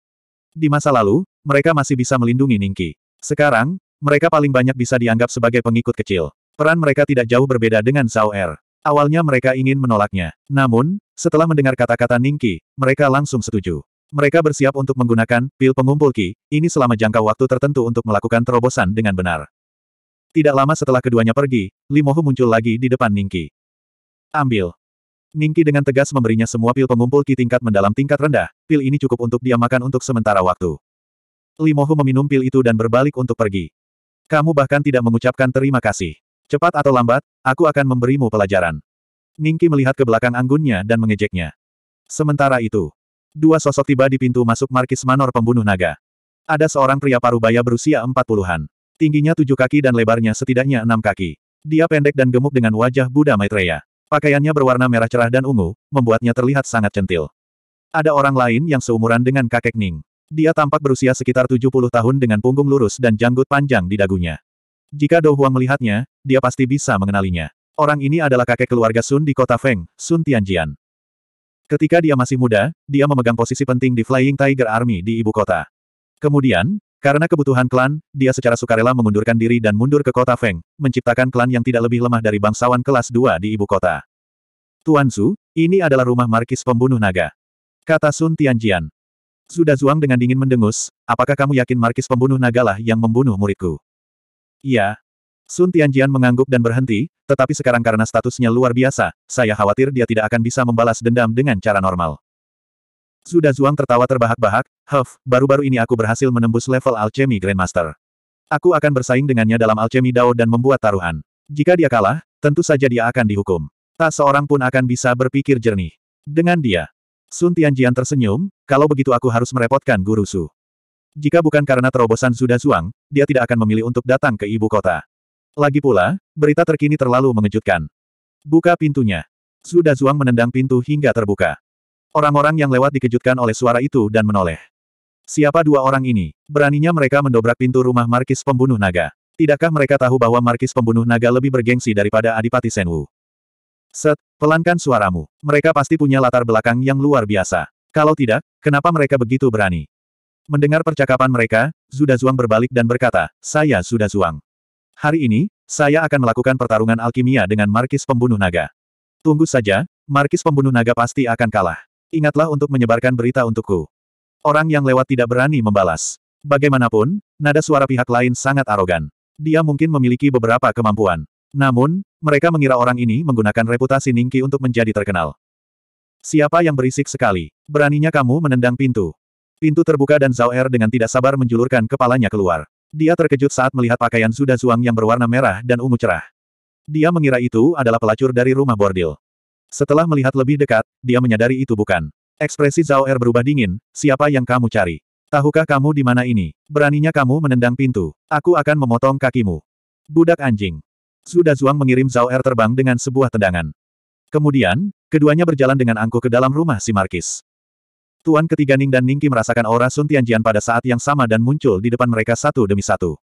Di masa lalu, mereka masih bisa melindungi Ningki. Sekarang, mereka paling banyak bisa dianggap sebagai pengikut kecil. Peran mereka tidak jauh berbeda dengan Zhao Er. Awalnya mereka ingin menolaknya. Namun, setelah mendengar kata-kata Ningki, mereka langsung setuju. Mereka bersiap untuk menggunakan pil pengumpul Ki, ini selama jangka waktu tertentu untuk melakukan terobosan dengan benar. Tidak lama setelah keduanya pergi, Limohu muncul lagi di depan Ningki. Ambil. Ningki dengan tegas memberinya semua pil pengumpul ki tingkat mendalam tingkat rendah, pil ini cukup untuk dia makan untuk sementara waktu. Limohu meminum pil itu dan berbalik untuk pergi. Kamu bahkan tidak mengucapkan terima kasih. Cepat atau lambat, aku akan memberimu pelajaran. Ningki melihat ke belakang anggunnya dan mengejeknya. Sementara itu, dua sosok tiba di pintu masuk Markis Manor pembunuh naga. Ada seorang pria parubaya berusia empat puluhan. Tingginya tujuh kaki dan lebarnya setidaknya enam kaki. Dia pendek dan gemuk dengan wajah Buddha Maitreya. Pakaiannya berwarna merah cerah dan ungu, membuatnya terlihat sangat centil. Ada orang lain yang seumuran dengan kakek Ning. Dia tampak berusia sekitar 70 tahun dengan punggung lurus dan janggut panjang di dagunya. Jika Dou Huang melihatnya, dia pasti bisa mengenalinya. Orang ini adalah kakek keluarga Sun di kota Feng, Sun Tianjian. Ketika dia masih muda, dia memegang posisi penting di Flying Tiger Army di ibu kota. Kemudian, karena kebutuhan klan, dia secara sukarela mengundurkan diri dan mundur ke kota Feng, menciptakan klan yang tidak lebih lemah dari bangsawan kelas 2 di ibu kota. Tuan Su, ini adalah rumah markis pembunuh naga. Kata Sun Tianjian. Sudah Zhuang dengan dingin mendengus, apakah kamu yakin markis pembunuh naga lah yang membunuh muridku? Iya. Sun Tianjian mengangguk dan berhenti, tetapi sekarang karena statusnya luar biasa, saya khawatir dia tidak akan bisa membalas dendam dengan cara normal. Sudah Zhuang tertawa terbahak-bahak, Huff, baru-baru ini aku berhasil menembus level alchemy Grandmaster. Aku akan bersaing dengannya dalam alchemy Dao dan membuat taruhan. Jika dia kalah, tentu saja dia akan dihukum. Tak seorang pun akan bisa berpikir jernih. Dengan dia. Sun Tianjian tersenyum, kalau begitu aku harus merepotkan Guru Su. Jika bukan karena terobosan Zuda Zhuang, dia tidak akan memilih untuk datang ke ibu kota. Lagi pula, berita terkini terlalu mengejutkan. Buka pintunya. Zuda Zhuang menendang pintu hingga terbuka. Orang-orang yang lewat dikejutkan oleh suara itu dan menoleh. Siapa dua orang ini? Beraninya mereka mendobrak pintu rumah Markis Pembunuh Naga. Tidakkah mereka tahu bahwa Markis Pembunuh Naga lebih bergengsi daripada Adipati Senwu? Set, pelankan suaramu. Mereka pasti punya latar belakang yang luar biasa. Kalau tidak, kenapa mereka begitu berani? Mendengar percakapan mereka, Zuda Zuang berbalik dan berkata, Saya Zuda Zuang. Hari ini, saya akan melakukan pertarungan alkimia dengan Markis Pembunuh Naga. Tunggu saja, Markis Pembunuh Naga pasti akan kalah. Ingatlah untuk menyebarkan berita untukku. Orang yang lewat tidak berani membalas. Bagaimanapun, nada suara pihak lain sangat arogan. Dia mungkin memiliki beberapa kemampuan. Namun, mereka mengira orang ini menggunakan reputasi Ningki untuk menjadi terkenal. Siapa yang berisik sekali? Beraninya kamu menendang pintu. Pintu terbuka dan Zhao Er dengan tidak sabar menjulurkan kepalanya keluar. Dia terkejut saat melihat pakaian Zuda Zhuang yang berwarna merah dan ungu cerah. Dia mengira itu adalah pelacur dari rumah bordil. Setelah melihat lebih dekat, dia menyadari itu bukan. Ekspresi Zhao Er berubah dingin, siapa yang kamu cari? Tahukah kamu di mana ini? Beraninya kamu menendang pintu. Aku akan memotong kakimu. Budak anjing. Sudah Zhuang mengirim Zhao Er terbang dengan sebuah tendangan. Kemudian, keduanya berjalan dengan angkuh ke dalam rumah si Markis. Tuan ketiga Ning dan Ningki merasakan aura Sun Tianjian pada saat yang sama dan muncul di depan mereka satu demi satu.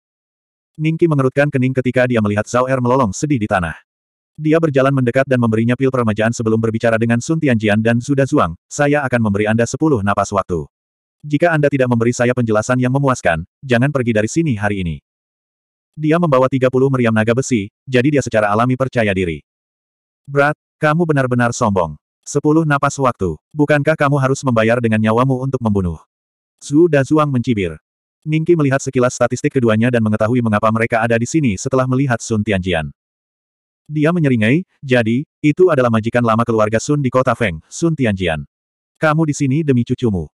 Ningki mengerutkan kening ketika dia melihat Zhao Er melolong sedih di tanah. Dia berjalan mendekat dan memberinya pil peremajaan sebelum berbicara dengan Sun Tianjian dan Zuda Zhuang. saya akan memberi Anda sepuluh napas waktu. Jika Anda tidak memberi saya penjelasan yang memuaskan, jangan pergi dari sini hari ini. Dia membawa 30 meriam naga besi, jadi dia secara alami percaya diri. Brat, kamu benar-benar sombong. Sepuluh napas waktu, bukankah kamu harus membayar dengan nyawamu untuk membunuh? Zhu Zhuang mencibir. Ningki melihat sekilas statistik keduanya dan mengetahui mengapa mereka ada di sini setelah melihat Sun Tianjian. Dia menyeringai, jadi, itu adalah majikan lama keluarga Sun di kota Feng, Sun Tianjian. Kamu di sini demi cucumu.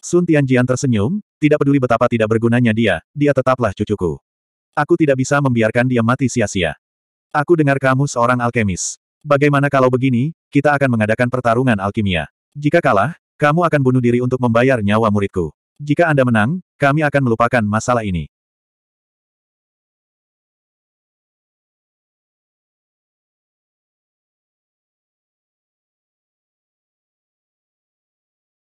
Sun Tianjian tersenyum, tidak peduli betapa tidak bergunanya dia, dia tetaplah cucuku. Aku tidak bisa membiarkan dia mati sia-sia. Aku dengar kamu seorang alkemis. Bagaimana kalau begini, kita akan mengadakan pertarungan alkimia. Jika kalah, kamu akan bunuh diri untuk membayar nyawa muridku. Jika Anda menang, kami akan melupakan masalah ini.